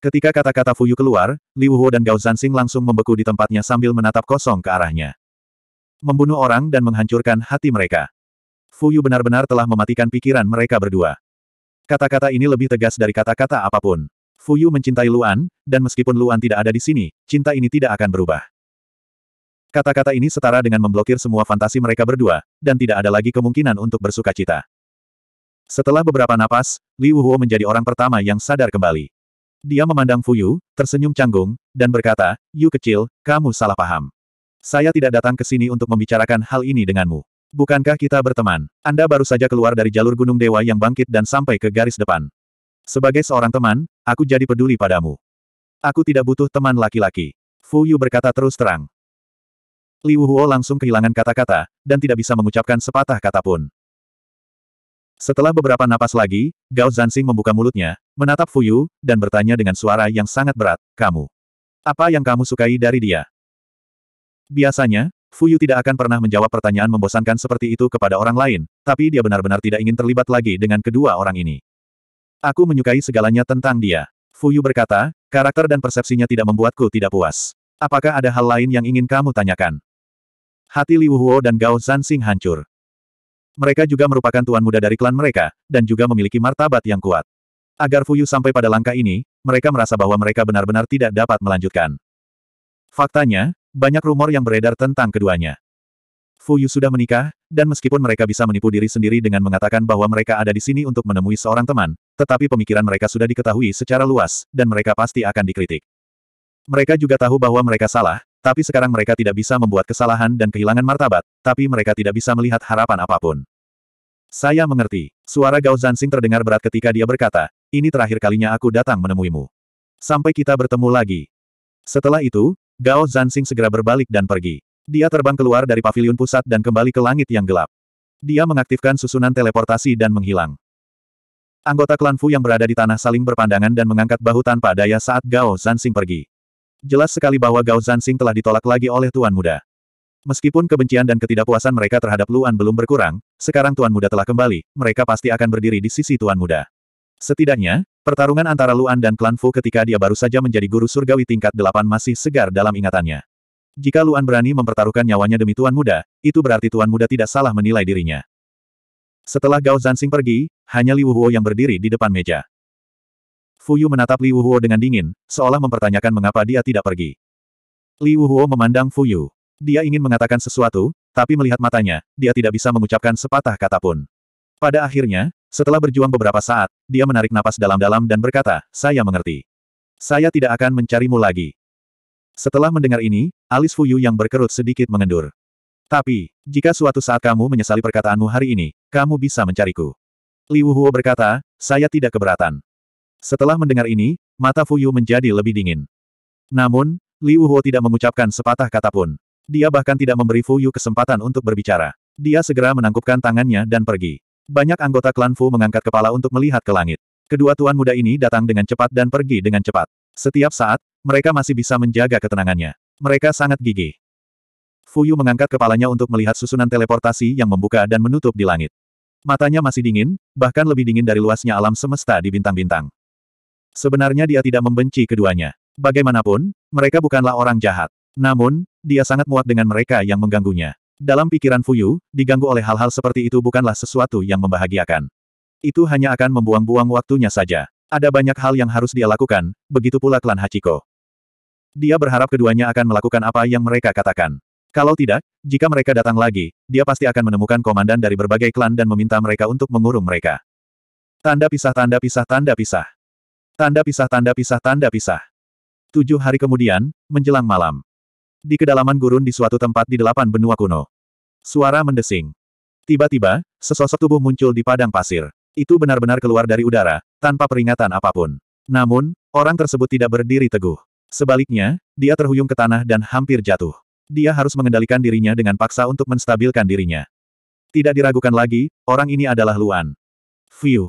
Ketika kata-kata Fuyu keluar, Liu Huo dan Gao Zansing langsung membeku di tempatnya sambil menatap kosong ke arahnya. Membunuh orang dan menghancurkan hati mereka. Fuyu benar-benar telah mematikan pikiran mereka berdua. Kata-kata ini lebih tegas dari kata-kata apapun. Fuyu mencintai Luan, dan meskipun Luan tidak ada di sini, cinta ini tidak akan berubah. Kata-kata ini setara dengan memblokir semua fantasi mereka berdua, dan tidak ada lagi kemungkinan untuk bersuka cita. Setelah beberapa napas, Li Huo menjadi orang pertama yang sadar kembali. Dia memandang Fuyu, tersenyum canggung, dan berkata, Yu kecil, kamu salah paham. Saya tidak datang ke sini untuk membicarakan hal ini denganmu. Bukankah kita berteman? Anda baru saja keluar dari jalur Gunung Dewa yang bangkit dan sampai ke garis depan. Sebagai seorang teman, aku jadi peduli padamu. Aku tidak butuh teman laki-laki. Fu Yu berkata terus terang. Liu Huo langsung kehilangan kata-kata, dan tidak bisa mengucapkan sepatah kata pun. Setelah beberapa napas lagi, Gao Zansing membuka mulutnya, menatap Fu Yu, dan bertanya dengan suara yang sangat berat, kamu. Apa yang kamu sukai dari dia? Biasanya, Fu Yu tidak akan pernah menjawab pertanyaan membosankan seperti itu kepada orang lain, tapi dia benar-benar tidak ingin terlibat lagi dengan kedua orang ini. Aku menyukai segalanya tentang dia. Fu Yu berkata, karakter dan persepsinya tidak membuatku tidak puas. Apakah ada hal lain yang ingin kamu tanyakan? hati Liu Huo dan Gao Zanxing hancur. Mereka juga merupakan tuan muda dari klan mereka, dan juga memiliki martabat yang kuat. Agar Fuyu sampai pada langkah ini, mereka merasa bahwa mereka benar-benar tidak dapat melanjutkan. Faktanya, banyak rumor yang beredar tentang keduanya. Fuyu sudah menikah, dan meskipun mereka bisa menipu diri sendiri dengan mengatakan bahwa mereka ada di sini untuk menemui seorang teman, tetapi pemikiran mereka sudah diketahui secara luas, dan mereka pasti akan dikritik. Mereka juga tahu bahwa mereka salah, tapi sekarang mereka tidak bisa membuat kesalahan dan kehilangan martabat, tapi mereka tidak bisa melihat harapan apapun. Saya mengerti. Suara Gao Zansing terdengar berat ketika dia berkata, ini terakhir kalinya aku datang menemuimu. Sampai kita bertemu lagi. Setelah itu, Gao Zansing segera berbalik dan pergi. Dia terbang keluar dari pavilion pusat dan kembali ke langit yang gelap. Dia mengaktifkan susunan teleportasi dan menghilang. Anggota klan Fu yang berada di tanah saling berpandangan dan mengangkat bahu tanpa daya saat Gao Zansing pergi. Jelas sekali bahwa Gao Zansing telah ditolak lagi oleh Tuan Muda. Meskipun kebencian dan ketidakpuasan mereka terhadap Luan belum berkurang, sekarang Tuan Muda telah kembali, mereka pasti akan berdiri di sisi Tuan Muda. Setidaknya, pertarungan antara Luan dan klan Fu ketika dia baru saja menjadi guru surgawi tingkat delapan masih segar dalam ingatannya. Jika Luan berani mempertaruhkan nyawanya demi Tuan Muda, itu berarti Tuan Muda tidak salah menilai dirinya. Setelah Gao Zansing pergi, hanya Li Wuhuo yang berdiri di depan meja. Fuyu menatap Li Wuhuo dengan dingin, seolah mempertanyakan mengapa dia tidak pergi. Li Wuhuo memandang Fuyu. Dia ingin mengatakan sesuatu, tapi melihat matanya, dia tidak bisa mengucapkan sepatah kata pun. Pada akhirnya, setelah berjuang beberapa saat, dia menarik napas dalam-dalam dan berkata, saya mengerti. Saya tidak akan mencarimu lagi. Setelah mendengar ini, alis Fuyu yang berkerut sedikit mengendur. Tapi, jika suatu saat kamu menyesali perkataanmu hari ini, kamu bisa mencariku. Li Wuhuo berkata, saya tidak keberatan. Setelah mendengar ini, mata Fuyu menjadi lebih dingin. Namun, Liu Huo tidak mengucapkan sepatah kata pun. Dia bahkan tidak memberi Fuyu kesempatan untuk berbicara. Dia segera menangkupkan tangannya dan pergi. Banyak anggota klan Fu mengangkat kepala untuk melihat ke langit. Kedua tuan muda ini datang dengan cepat dan pergi dengan cepat. Setiap saat, mereka masih bisa menjaga ketenangannya. Mereka sangat gigih. Fuyu mengangkat kepalanya untuk melihat susunan teleportasi yang membuka dan menutup di langit. Matanya masih dingin, bahkan lebih dingin dari luasnya alam semesta di bintang-bintang. Sebenarnya dia tidak membenci keduanya. Bagaimanapun, mereka bukanlah orang jahat. Namun, dia sangat muak dengan mereka yang mengganggunya. Dalam pikiran Fuyu, diganggu oleh hal-hal seperti itu bukanlah sesuatu yang membahagiakan. Itu hanya akan membuang-buang waktunya saja. Ada banyak hal yang harus dia lakukan, begitu pula klan Hachiko. Dia berharap keduanya akan melakukan apa yang mereka katakan. Kalau tidak, jika mereka datang lagi, dia pasti akan menemukan komandan dari berbagai klan dan meminta mereka untuk mengurung mereka. Tanda pisah tanda pisah tanda pisah. Tanda pisah tanda pisah tanda pisah. Tujuh hari kemudian, menjelang malam. Di kedalaman gurun di suatu tempat di delapan benua kuno. Suara mendesing. Tiba-tiba, sesosok tubuh muncul di padang pasir. Itu benar-benar keluar dari udara, tanpa peringatan apapun. Namun, orang tersebut tidak berdiri teguh. Sebaliknya, dia terhuyung ke tanah dan hampir jatuh. Dia harus mengendalikan dirinya dengan paksa untuk menstabilkan dirinya. Tidak diragukan lagi, orang ini adalah Luan. Fiuh.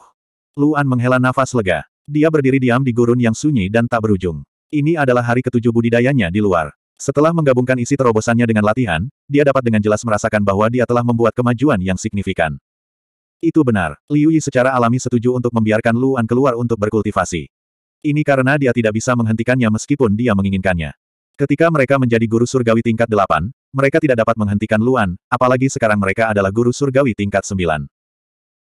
Luan menghela nafas lega. Dia berdiri diam di gurun yang sunyi dan tak berujung. Ini adalah hari ketujuh budidayanya di luar. Setelah menggabungkan isi terobosannya dengan latihan, dia dapat dengan jelas merasakan bahwa dia telah membuat kemajuan yang signifikan. Itu benar, Liu Yi secara alami setuju untuk membiarkan Luan keluar untuk berkultivasi. Ini karena dia tidak bisa menghentikannya meskipun dia menginginkannya. Ketika mereka menjadi guru surgawi tingkat delapan, mereka tidak dapat menghentikan Luan, apalagi sekarang mereka adalah guru surgawi tingkat sembilan.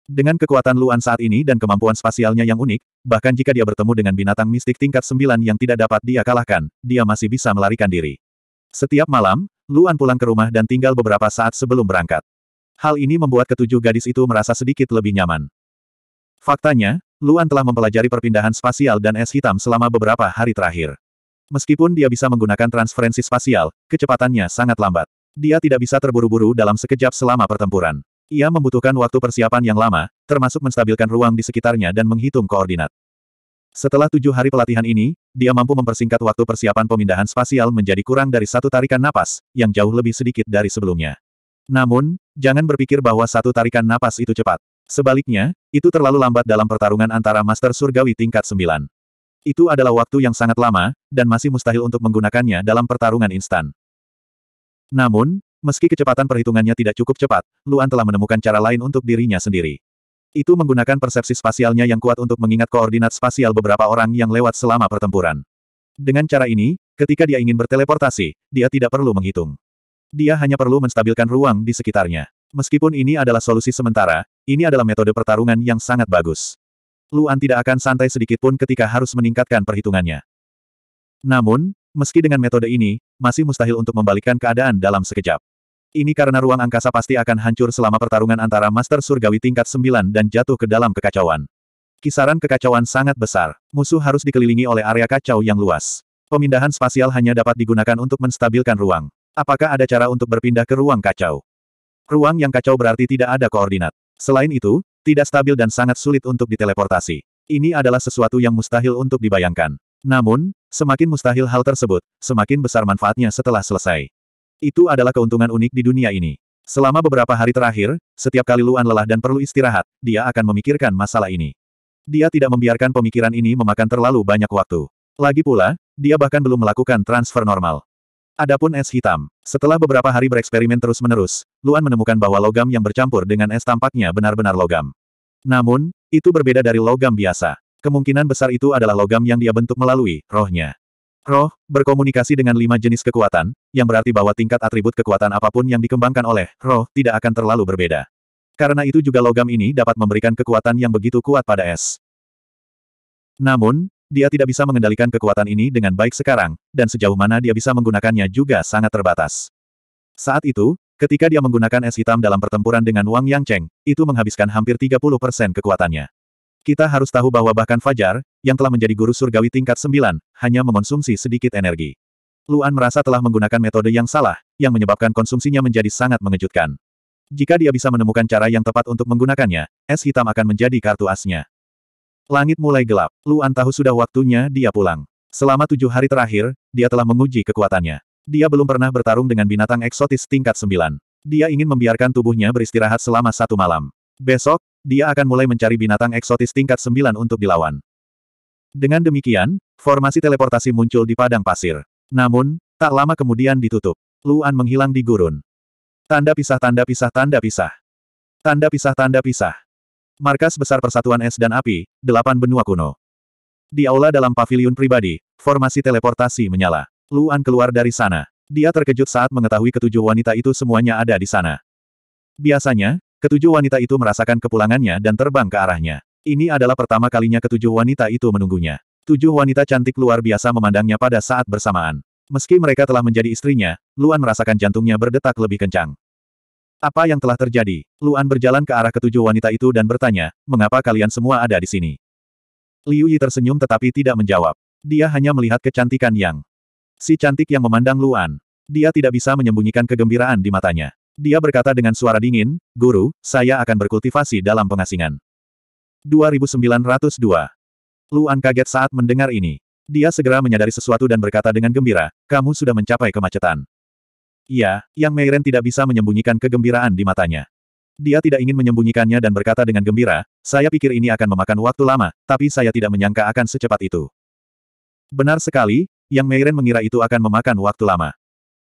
Dengan kekuatan Luan saat ini dan kemampuan spasialnya yang unik, bahkan jika dia bertemu dengan binatang mistik tingkat 9 yang tidak dapat dia kalahkan, dia masih bisa melarikan diri. Setiap malam, Luan pulang ke rumah dan tinggal beberapa saat sebelum berangkat. Hal ini membuat ketujuh gadis itu merasa sedikit lebih nyaman. Faktanya, Luan telah mempelajari perpindahan spasial dan es hitam selama beberapa hari terakhir. Meskipun dia bisa menggunakan transferensi spasial, kecepatannya sangat lambat. Dia tidak bisa terburu-buru dalam sekejap selama pertempuran. Ia membutuhkan waktu persiapan yang lama, termasuk menstabilkan ruang di sekitarnya dan menghitung koordinat. Setelah tujuh hari pelatihan ini, dia mampu mempersingkat waktu persiapan pemindahan spasial menjadi kurang dari satu tarikan napas, yang jauh lebih sedikit dari sebelumnya. Namun, jangan berpikir bahwa satu tarikan napas itu cepat. Sebaliknya, itu terlalu lambat dalam pertarungan antara Master Surgawi tingkat 9. Itu adalah waktu yang sangat lama, dan masih mustahil untuk menggunakannya dalam pertarungan instan. Namun, Meski kecepatan perhitungannya tidak cukup cepat, Luan telah menemukan cara lain untuk dirinya sendiri. Itu menggunakan persepsi spasialnya yang kuat untuk mengingat koordinat spasial beberapa orang yang lewat selama pertempuran. Dengan cara ini, ketika dia ingin berteleportasi, dia tidak perlu menghitung. Dia hanya perlu menstabilkan ruang di sekitarnya. Meskipun ini adalah solusi sementara, ini adalah metode pertarungan yang sangat bagus. Luan tidak akan santai sedikitpun ketika harus meningkatkan perhitungannya. Namun, meski dengan metode ini, masih mustahil untuk membalikkan keadaan dalam sekejap. Ini karena ruang angkasa pasti akan hancur selama pertarungan antara Master Surgawi tingkat 9 dan jatuh ke dalam kekacauan. Kisaran kekacauan sangat besar. Musuh harus dikelilingi oleh area kacau yang luas. Pemindahan spasial hanya dapat digunakan untuk menstabilkan ruang. Apakah ada cara untuk berpindah ke ruang kacau? Ruang yang kacau berarti tidak ada koordinat. Selain itu, tidak stabil dan sangat sulit untuk diteleportasi. Ini adalah sesuatu yang mustahil untuk dibayangkan. Namun, semakin mustahil hal tersebut, semakin besar manfaatnya setelah selesai. Itu adalah keuntungan unik di dunia ini. Selama beberapa hari terakhir, setiap kali Luan lelah dan perlu istirahat, dia akan memikirkan masalah ini. Dia tidak membiarkan pemikiran ini memakan terlalu banyak waktu. Lagi pula, dia bahkan belum melakukan transfer normal. Adapun es hitam. Setelah beberapa hari bereksperimen terus-menerus, Luan menemukan bahwa logam yang bercampur dengan es tampaknya benar-benar logam. Namun, itu berbeda dari logam biasa. Kemungkinan besar itu adalah logam yang dia bentuk melalui rohnya. Roh, berkomunikasi dengan lima jenis kekuatan, yang berarti bahwa tingkat atribut kekuatan apapun yang dikembangkan oleh roh tidak akan terlalu berbeda. Karena itu juga logam ini dapat memberikan kekuatan yang begitu kuat pada es. Namun, dia tidak bisa mengendalikan kekuatan ini dengan baik sekarang, dan sejauh mana dia bisa menggunakannya juga sangat terbatas. Saat itu, ketika dia menggunakan es hitam dalam pertempuran dengan Wang Yang Cheng, itu menghabiskan hampir 30% kekuatannya. Kita harus tahu bahwa bahkan Fajar, yang telah menjadi guru surgawi tingkat 9, hanya mengonsumsi sedikit energi. Luan merasa telah menggunakan metode yang salah, yang menyebabkan konsumsinya menjadi sangat mengejutkan. Jika dia bisa menemukan cara yang tepat untuk menggunakannya, es hitam akan menjadi kartu asnya. Langit mulai gelap, Luan tahu sudah waktunya dia pulang. Selama tujuh hari terakhir, dia telah menguji kekuatannya. Dia belum pernah bertarung dengan binatang eksotis tingkat 9. Dia ingin membiarkan tubuhnya beristirahat selama satu malam. Besok, dia akan mulai mencari binatang eksotis tingkat 9 untuk dilawan. Dengan demikian, formasi teleportasi muncul di padang pasir. Namun, tak lama kemudian ditutup. Luan menghilang di gurun. Tanda pisah tanda pisah tanda pisah. Tanda pisah tanda pisah. Markas Besar Persatuan Es dan Api, Delapan Benua Kuno. Di aula dalam pavilion pribadi, formasi teleportasi menyala. Luan keluar dari sana. Dia terkejut saat mengetahui ketujuh wanita itu semuanya ada di sana. Biasanya, Ketujuh wanita itu merasakan kepulangannya dan terbang ke arahnya. Ini adalah pertama kalinya ketujuh wanita itu menunggunya. Tujuh wanita cantik luar biasa memandangnya pada saat bersamaan. Meski mereka telah menjadi istrinya, Luan merasakan jantungnya berdetak lebih kencang. Apa yang telah terjadi? Luan berjalan ke arah ketujuh wanita itu dan bertanya, mengapa kalian semua ada di sini? Liu Yi tersenyum tetapi tidak menjawab. Dia hanya melihat kecantikan Yang. Si cantik yang memandang Luan. Dia tidak bisa menyembunyikan kegembiraan di matanya. Dia berkata dengan suara dingin, Guru, saya akan berkultivasi dalam pengasingan. 2902 Luan kaget saat mendengar ini. Dia segera menyadari sesuatu dan berkata dengan gembira, kamu sudah mencapai kemacetan. Iya, Yang Meiren tidak bisa menyembunyikan kegembiraan di matanya. Dia tidak ingin menyembunyikannya dan berkata dengan gembira, saya pikir ini akan memakan waktu lama, tapi saya tidak menyangka akan secepat itu. Benar sekali, Yang Meiren mengira itu akan memakan waktu lama.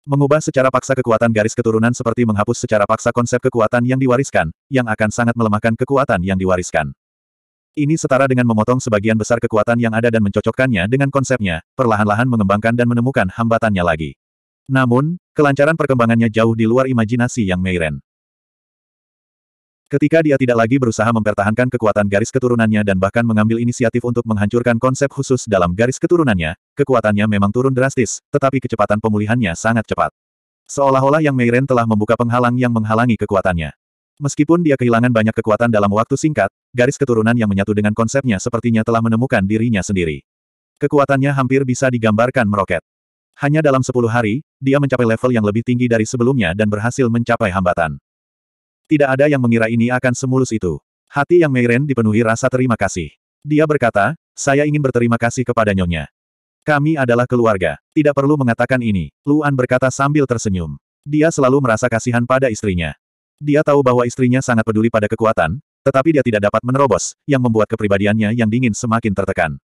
Mengubah secara paksa kekuatan garis keturunan seperti menghapus secara paksa konsep kekuatan yang diwariskan, yang akan sangat melemahkan kekuatan yang diwariskan. Ini setara dengan memotong sebagian besar kekuatan yang ada dan mencocokkannya dengan konsepnya, perlahan-lahan mengembangkan dan menemukan hambatannya lagi. Namun, kelancaran perkembangannya jauh di luar imajinasi yang Meiren. Ketika dia tidak lagi berusaha mempertahankan kekuatan garis keturunannya dan bahkan mengambil inisiatif untuk menghancurkan konsep khusus dalam garis keturunannya, kekuatannya memang turun drastis, tetapi kecepatan pemulihannya sangat cepat. Seolah-olah Yang Meiren telah membuka penghalang yang menghalangi kekuatannya. Meskipun dia kehilangan banyak kekuatan dalam waktu singkat, garis keturunan yang menyatu dengan konsepnya sepertinya telah menemukan dirinya sendiri. Kekuatannya hampir bisa digambarkan meroket. Hanya dalam 10 hari, dia mencapai level yang lebih tinggi dari sebelumnya dan berhasil mencapai hambatan. Tidak ada yang mengira ini akan semulus itu. Hati yang Meiren dipenuhi rasa terima kasih. Dia berkata, saya ingin berterima kasih kepada Nyonya. Kami adalah keluarga. Tidak perlu mengatakan ini, Luan berkata sambil tersenyum. Dia selalu merasa kasihan pada istrinya. Dia tahu bahwa istrinya sangat peduli pada kekuatan, tetapi dia tidak dapat menerobos, yang membuat kepribadiannya yang dingin semakin tertekan.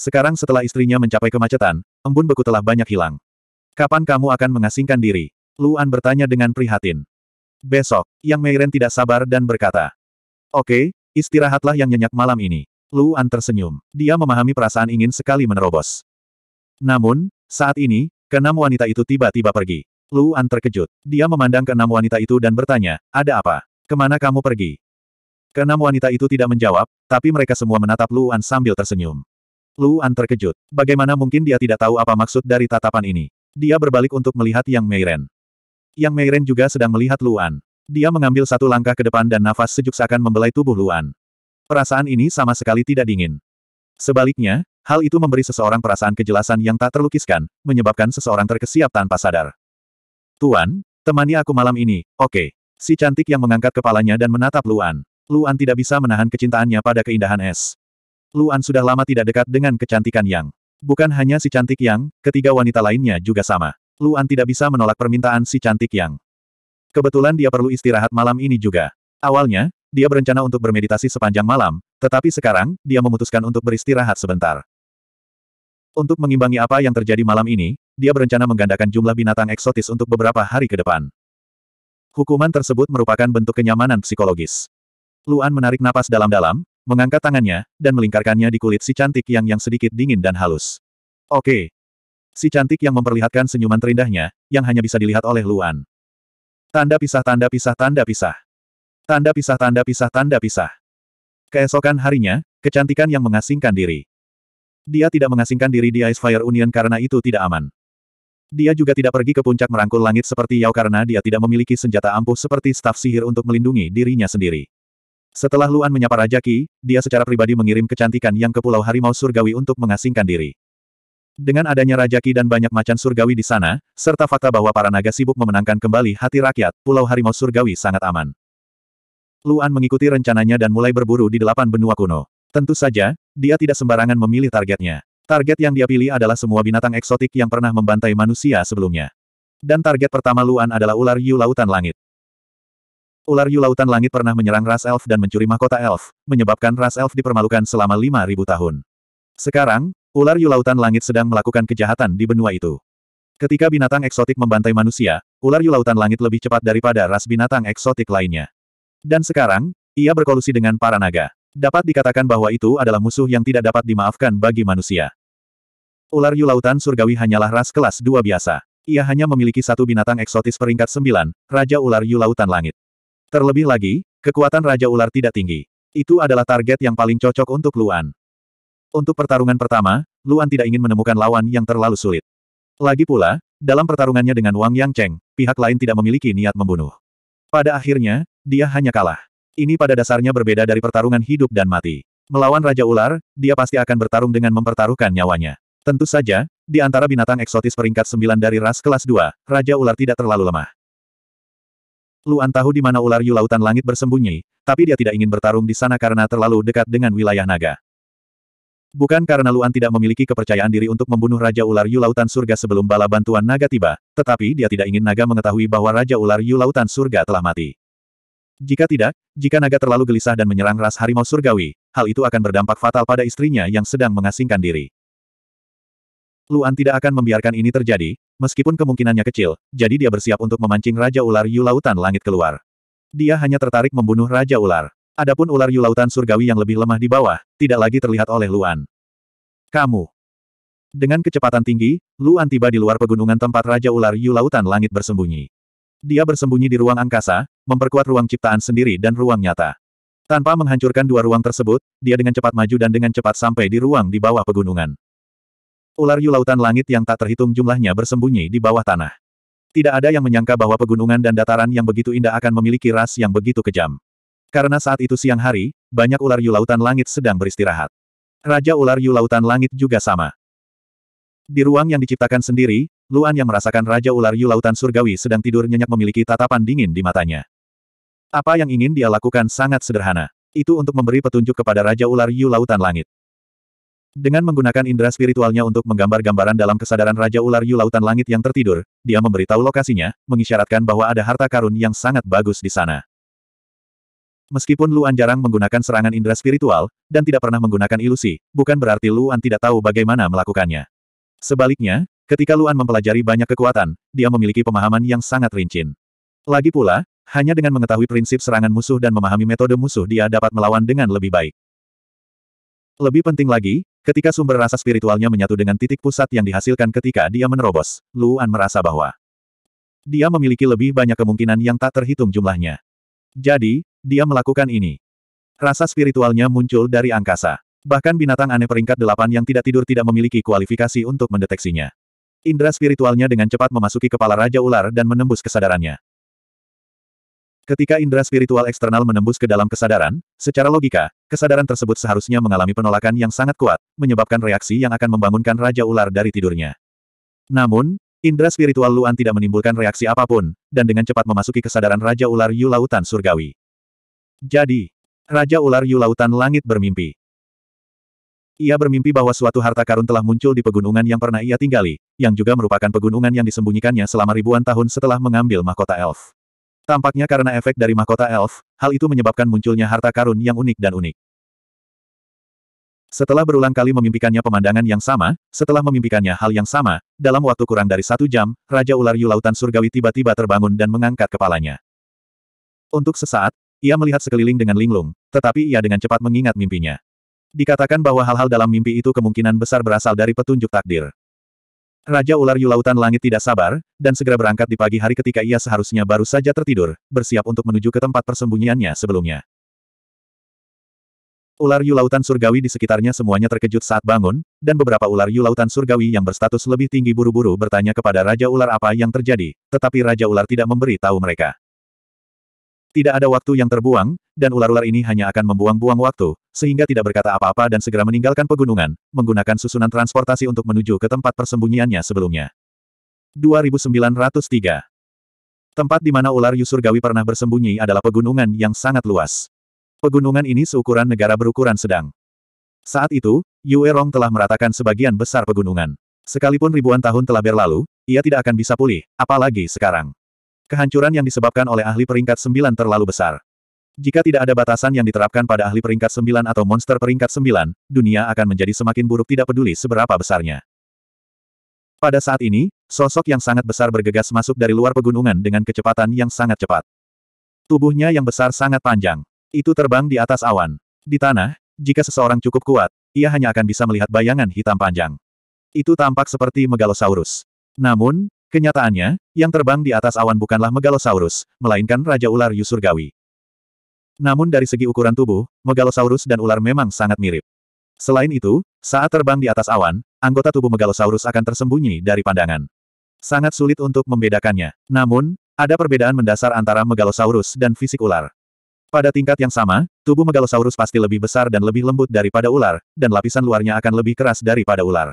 Sekarang setelah istrinya mencapai kemacetan, embun beku telah banyak hilang. Kapan kamu akan mengasingkan diri? Luan bertanya dengan prihatin. Besok, Yang Meiren tidak sabar dan berkata. Oke, istirahatlah yang nyenyak malam ini. Luan tersenyum. Dia memahami perasaan ingin sekali menerobos. Namun, saat ini, keenam wanita itu tiba-tiba pergi. Luan terkejut. Dia memandang keenam wanita itu dan bertanya, ada apa? Kemana kamu pergi? Keenam wanita itu tidak menjawab, tapi mereka semua menatap Luan sambil tersenyum. Luan terkejut. Bagaimana mungkin dia tidak tahu apa maksud dari tatapan ini? Dia berbalik untuk melihat Yang Meiren. Yang Meiren juga sedang melihat Luan. Dia mengambil satu langkah ke depan dan nafas sejuk seakan membelai tubuh Luan. Perasaan ini sama sekali tidak dingin. Sebaliknya, hal itu memberi seseorang perasaan kejelasan yang tak terlukiskan, menyebabkan seseorang terkesiap tanpa sadar. Tuan, temani aku malam ini, oke. Okay. Si cantik yang mengangkat kepalanya dan menatap Luan. Luan tidak bisa menahan kecintaannya pada keindahan es. Luan sudah lama tidak dekat dengan kecantikan Yang. Bukan hanya si cantik Yang, ketiga wanita lainnya juga sama. Luan tidak bisa menolak permintaan si cantik yang. Kebetulan dia perlu istirahat malam ini juga. Awalnya, dia berencana untuk bermeditasi sepanjang malam, tetapi sekarang, dia memutuskan untuk beristirahat sebentar. Untuk mengimbangi apa yang terjadi malam ini, dia berencana menggandakan jumlah binatang eksotis untuk beberapa hari ke depan. Hukuman tersebut merupakan bentuk kenyamanan psikologis. Luan menarik napas dalam-dalam, mengangkat tangannya, dan melingkarkannya di kulit si cantik yang yang sedikit dingin dan halus. Oke, Si cantik yang memperlihatkan senyuman terindahnya, yang hanya bisa dilihat oleh Luan. Tanda pisah tanda pisah tanda pisah. Tanda pisah tanda pisah tanda pisah. Keesokan harinya, kecantikan yang mengasingkan diri. Dia tidak mengasingkan diri di Ice Fire Union karena itu tidak aman. Dia juga tidak pergi ke puncak merangkul langit seperti Yao karena dia tidak memiliki senjata ampuh seperti staf sihir untuk melindungi dirinya sendiri. Setelah Luan menyapa Raja Ki, dia secara pribadi mengirim kecantikan yang ke Pulau Harimau Surgawi untuk mengasingkan diri. Dengan adanya Rajaki dan banyak macan surgawi di sana, serta fakta bahwa para naga sibuk memenangkan kembali hati rakyat, Pulau Harimau Surgawi sangat aman. Luan mengikuti rencananya dan mulai berburu di delapan benua kuno. Tentu saja, dia tidak sembarangan memilih targetnya. Target yang dia pilih adalah semua binatang eksotik yang pernah membantai manusia sebelumnya. Dan target pertama Luan adalah ular Yu Lautan Langit. Ular Yu Lautan Langit pernah menyerang ras elf dan mencuri mahkota elf, menyebabkan ras elf dipermalukan selama 5.000 tahun. Sekarang, Ular Yu Lautan Langit sedang melakukan kejahatan di benua itu. Ketika binatang eksotik membantai manusia, ular Yu Lautan Langit lebih cepat daripada ras binatang eksotik lainnya. Dan sekarang, ia berkolusi dengan para naga. Dapat dikatakan bahwa itu adalah musuh yang tidak dapat dimaafkan bagi manusia. Ular Yu Lautan Surgawi hanyalah ras kelas dua biasa. Ia hanya memiliki satu binatang eksotis peringkat sembilan, Raja Ular Yu Lautan Langit. Terlebih lagi, kekuatan Raja Ular tidak tinggi. Itu adalah target yang paling cocok untuk Luan. Untuk pertarungan pertama, Luan tidak ingin menemukan lawan yang terlalu sulit. Lagi pula, dalam pertarungannya dengan Wang Yang Cheng, pihak lain tidak memiliki niat membunuh. Pada akhirnya, dia hanya kalah. Ini pada dasarnya berbeda dari pertarungan hidup dan mati. Melawan Raja Ular, dia pasti akan bertarung dengan mempertaruhkan nyawanya. Tentu saja, di antara binatang eksotis peringkat 9 dari ras kelas 2, Raja Ular tidak terlalu lemah. Luan tahu di mana ular yu lautan langit bersembunyi, tapi dia tidak ingin bertarung di sana karena terlalu dekat dengan wilayah naga. Bukan karena Luan tidak memiliki kepercayaan diri untuk membunuh Raja Ular Yu Lautan Surga sebelum bala bantuan naga tiba, tetapi dia tidak ingin naga mengetahui bahwa Raja Ular Yu Lautan Surga telah mati. Jika tidak, jika naga terlalu gelisah dan menyerang ras harimau surgawi, hal itu akan berdampak fatal pada istrinya yang sedang mengasingkan diri. Luan tidak akan membiarkan ini terjadi, meskipun kemungkinannya kecil, jadi dia bersiap untuk memancing Raja Ular Yu Lautan Langit keluar. Dia hanya tertarik membunuh Raja Ular. Adapun ular yu lautan surgawi yang lebih lemah di bawah, tidak lagi terlihat oleh Luan. Kamu. Dengan kecepatan tinggi, Luan tiba di luar pegunungan tempat Raja Ular Yu Lautan Langit bersembunyi. Dia bersembunyi di ruang angkasa, memperkuat ruang ciptaan sendiri dan ruang nyata. Tanpa menghancurkan dua ruang tersebut, dia dengan cepat maju dan dengan cepat sampai di ruang di bawah pegunungan. Ular Yu Lautan Langit yang tak terhitung jumlahnya bersembunyi di bawah tanah. Tidak ada yang menyangka bahwa pegunungan dan dataran yang begitu indah akan memiliki ras yang begitu kejam. Karena saat itu siang hari, banyak ular yu lautan langit sedang beristirahat. Raja ular yu lautan langit juga sama. Di ruang yang diciptakan sendiri, Luan yang merasakan Raja ular yu lautan surgawi sedang tidur nyenyak memiliki tatapan dingin di matanya. Apa yang ingin dia lakukan sangat sederhana. Itu untuk memberi petunjuk kepada Raja ular yu lautan langit. Dengan menggunakan indera spiritualnya untuk menggambar-gambaran dalam kesadaran Raja Ular Yu Lautan Langit yang tertidur, dia memberitahu lokasinya, mengisyaratkan bahwa ada harta karun yang sangat bagus di sana. Meskipun Luan jarang menggunakan serangan indera spiritual, dan tidak pernah menggunakan ilusi, bukan berarti Luan tidak tahu bagaimana melakukannya. Sebaliknya, ketika Luan mempelajari banyak kekuatan, dia memiliki pemahaman yang sangat rinci. Lagi pula, hanya dengan mengetahui prinsip serangan musuh dan memahami metode musuh dia dapat melawan dengan lebih baik. Lebih penting lagi, ketika sumber rasa spiritualnya menyatu dengan titik pusat yang dihasilkan ketika dia menerobos, Luan merasa bahwa dia memiliki lebih banyak kemungkinan yang tak terhitung jumlahnya. Jadi, dia melakukan ini. Rasa spiritualnya muncul dari angkasa. Bahkan binatang aneh peringkat delapan yang tidak tidur tidak memiliki kualifikasi untuk mendeteksinya. Indra spiritualnya dengan cepat memasuki kepala Raja Ular dan menembus kesadarannya. Ketika indra spiritual eksternal menembus ke dalam kesadaran, secara logika, kesadaran tersebut seharusnya mengalami penolakan yang sangat kuat, menyebabkan reaksi yang akan membangunkan Raja Ular dari tidurnya. Namun, indra spiritual Luan tidak menimbulkan reaksi apapun, dan dengan cepat memasuki kesadaran Raja Ular Yu Lautan Surgawi. Jadi, Raja Ular Yu Lautan Langit bermimpi. Ia bermimpi bahwa suatu harta karun telah muncul di pegunungan yang pernah ia tinggali, yang juga merupakan pegunungan yang disembunyikannya selama ribuan tahun setelah mengambil mahkota elf. Tampaknya karena efek dari mahkota elf, hal itu menyebabkan munculnya harta karun yang unik dan unik. Setelah berulang kali memimpikannya pemandangan yang sama, setelah memimpikannya hal yang sama, dalam waktu kurang dari satu jam, Raja Ular Yu Lautan Surgawi tiba-tiba terbangun dan mengangkat kepalanya. Untuk sesaat, ia melihat sekeliling dengan linglung, tetapi ia dengan cepat mengingat mimpinya. Dikatakan bahwa hal-hal dalam mimpi itu kemungkinan besar berasal dari petunjuk takdir. Raja ular Yulautan Langit tidak sabar, dan segera berangkat di pagi hari ketika ia seharusnya baru saja tertidur, bersiap untuk menuju ke tempat persembunyiannya sebelumnya. Ular Yulautan Surgawi di sekitarnya semuanya terkejut saat bangun, dan beberapa ular Yulautan Surgawi yang berstatus lebih tinggi buru-buru bertanya kepada Raja Ular apa yang terjadi, tetapi Raja Ular tidak memberi tahu mereka. Tidak ada waktu yang terbuang, dan ular-ular ini hanya akan membuang-buang waktu, sehingga tidak berkata apa-apa dan segera meninggalkan pegunungan, menggunakan susunan transportasi untuk menuju ke tempat persembunyiannya sebelumnya. 2903 Tempat di mana ular Yusurgawi pernah bersembunyi adalah pegunungan yang sangat luas. Pegunungan ini seukuran negara berukuran sedang. Saat itu, Yue Rong telah meratakan sebagian besar pegunungan. Sekalipun ribuan tahun telah berlalu, ia tidak akan bisa pulih, apalagi sekarang. Kehancuran yang disebabkan oleh ahli peringkat sembilan terlalu besar. Jika tidak ada batasan yang diterapkan pada ahli peringkat sembilan atau monster peringkat sembilan, dunia akan menjadi semakin buruk tidak peduli seberapa besarnya. Pada saat ini, sosok yang sangat besar bergegas masuk dari luar pegunungan dengan kecepatan yang sangat cepat. Tubuhnya yang besar sangat panjang. Itu terbang di atas awan. Di tanah, jika seseorang cukup kuat, ia hanya akan bisa melihat bayangan hitam panjang. Itu tampak seperti megalosaurus. Namun, Kenyataannya, yang terbang di atas awan bukanlah Megalosaurus, melainkan Raja Ular Yusurgawi. Namun dari segi ukuran tubuh, Megalosaurus dan ular memang sangat mirip. Selain itu, saat terbang di atas awan, anggota tubuh Megalosaurus akan tersembunyi dari pandangan. Sangat sulit untuk membedakannya. Namun, ada perbedaan mendasar antara Megalosaurus dan fisik ular. Pada tingkat yang sama, tubuh Megalosaurus pasti lebih besar dan lebih lembut daripada ular, dan lapisan luarnya akan lebih keras daripada ular.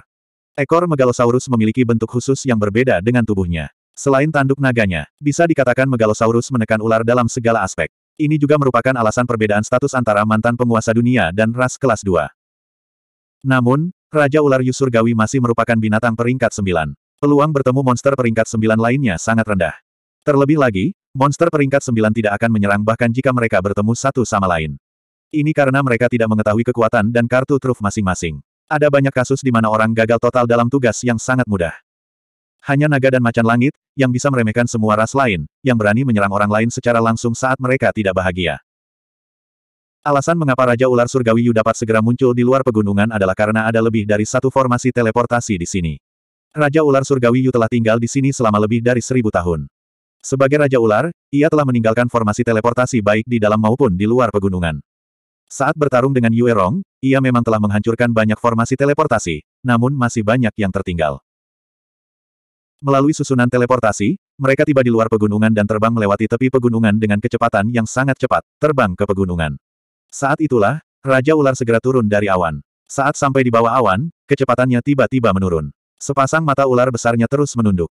Ekor Megalosaurus memiliki bentuk khusus yang berbeda dengan tubuhnya. Selain tanduk naganya, bisa dikatakan Megalosaurus menekan ular dalam segala aspek. Ini juga merupakan alasan perbedaan status antara mantan penguasa dunia dan ras kelas 2. Namun, Raja Ular Yusurgawi masih merupakan binatang peringkat 9. Peluang bertemu monster peringkat 9 lainnya sangat rendah. Terlebih lagi, monster peringkat 9 tidak akan menyerang bahkan jika mereka bertemu satu sama lain. Ini karena mereka tidak mengetahui kekuatan dan kartu truf masing-masing. Ada banyak kasus di mana orang gagal total dalam tugas yang sangat mudah. Hanya naga dan macan langit, yang bisa meremehkan semua ras lain, yang berani menyerang orang lain secara langsung saat mereka tidak bahagia. Alasan mengapa Raja Ular Surgawi Yu dapat segera muncul di luar pegunungan adalah karena ada lebih dari satu formasi teleportasi di sini. Raja Ular Surgawi Yu telah tinggal di sini selama lebih dari seribu tahun. Sebagai Raja Ular, ia telah meninggalkan formasi teleportasi baik di dalam maupun di luar pegunungan. Saat bertarung dengan Yue Rong, ia memang telah menghancurkan banyak formasi teleportasi, namun masih banyak yang tertinggal. Melalui susunan teleportasi, mereka tiba di luar pegunungan dan terbang melewati tepi pegunungan dengan kecepatan yang sangat cepat, terbang ke pegunungan. Saat itulah, Raja Ular segera turun dari awan. Saat sampai di bawah awan, kecepatannya tiba-tiba menurun. Sepasang mata ular besarnya terus menunduk.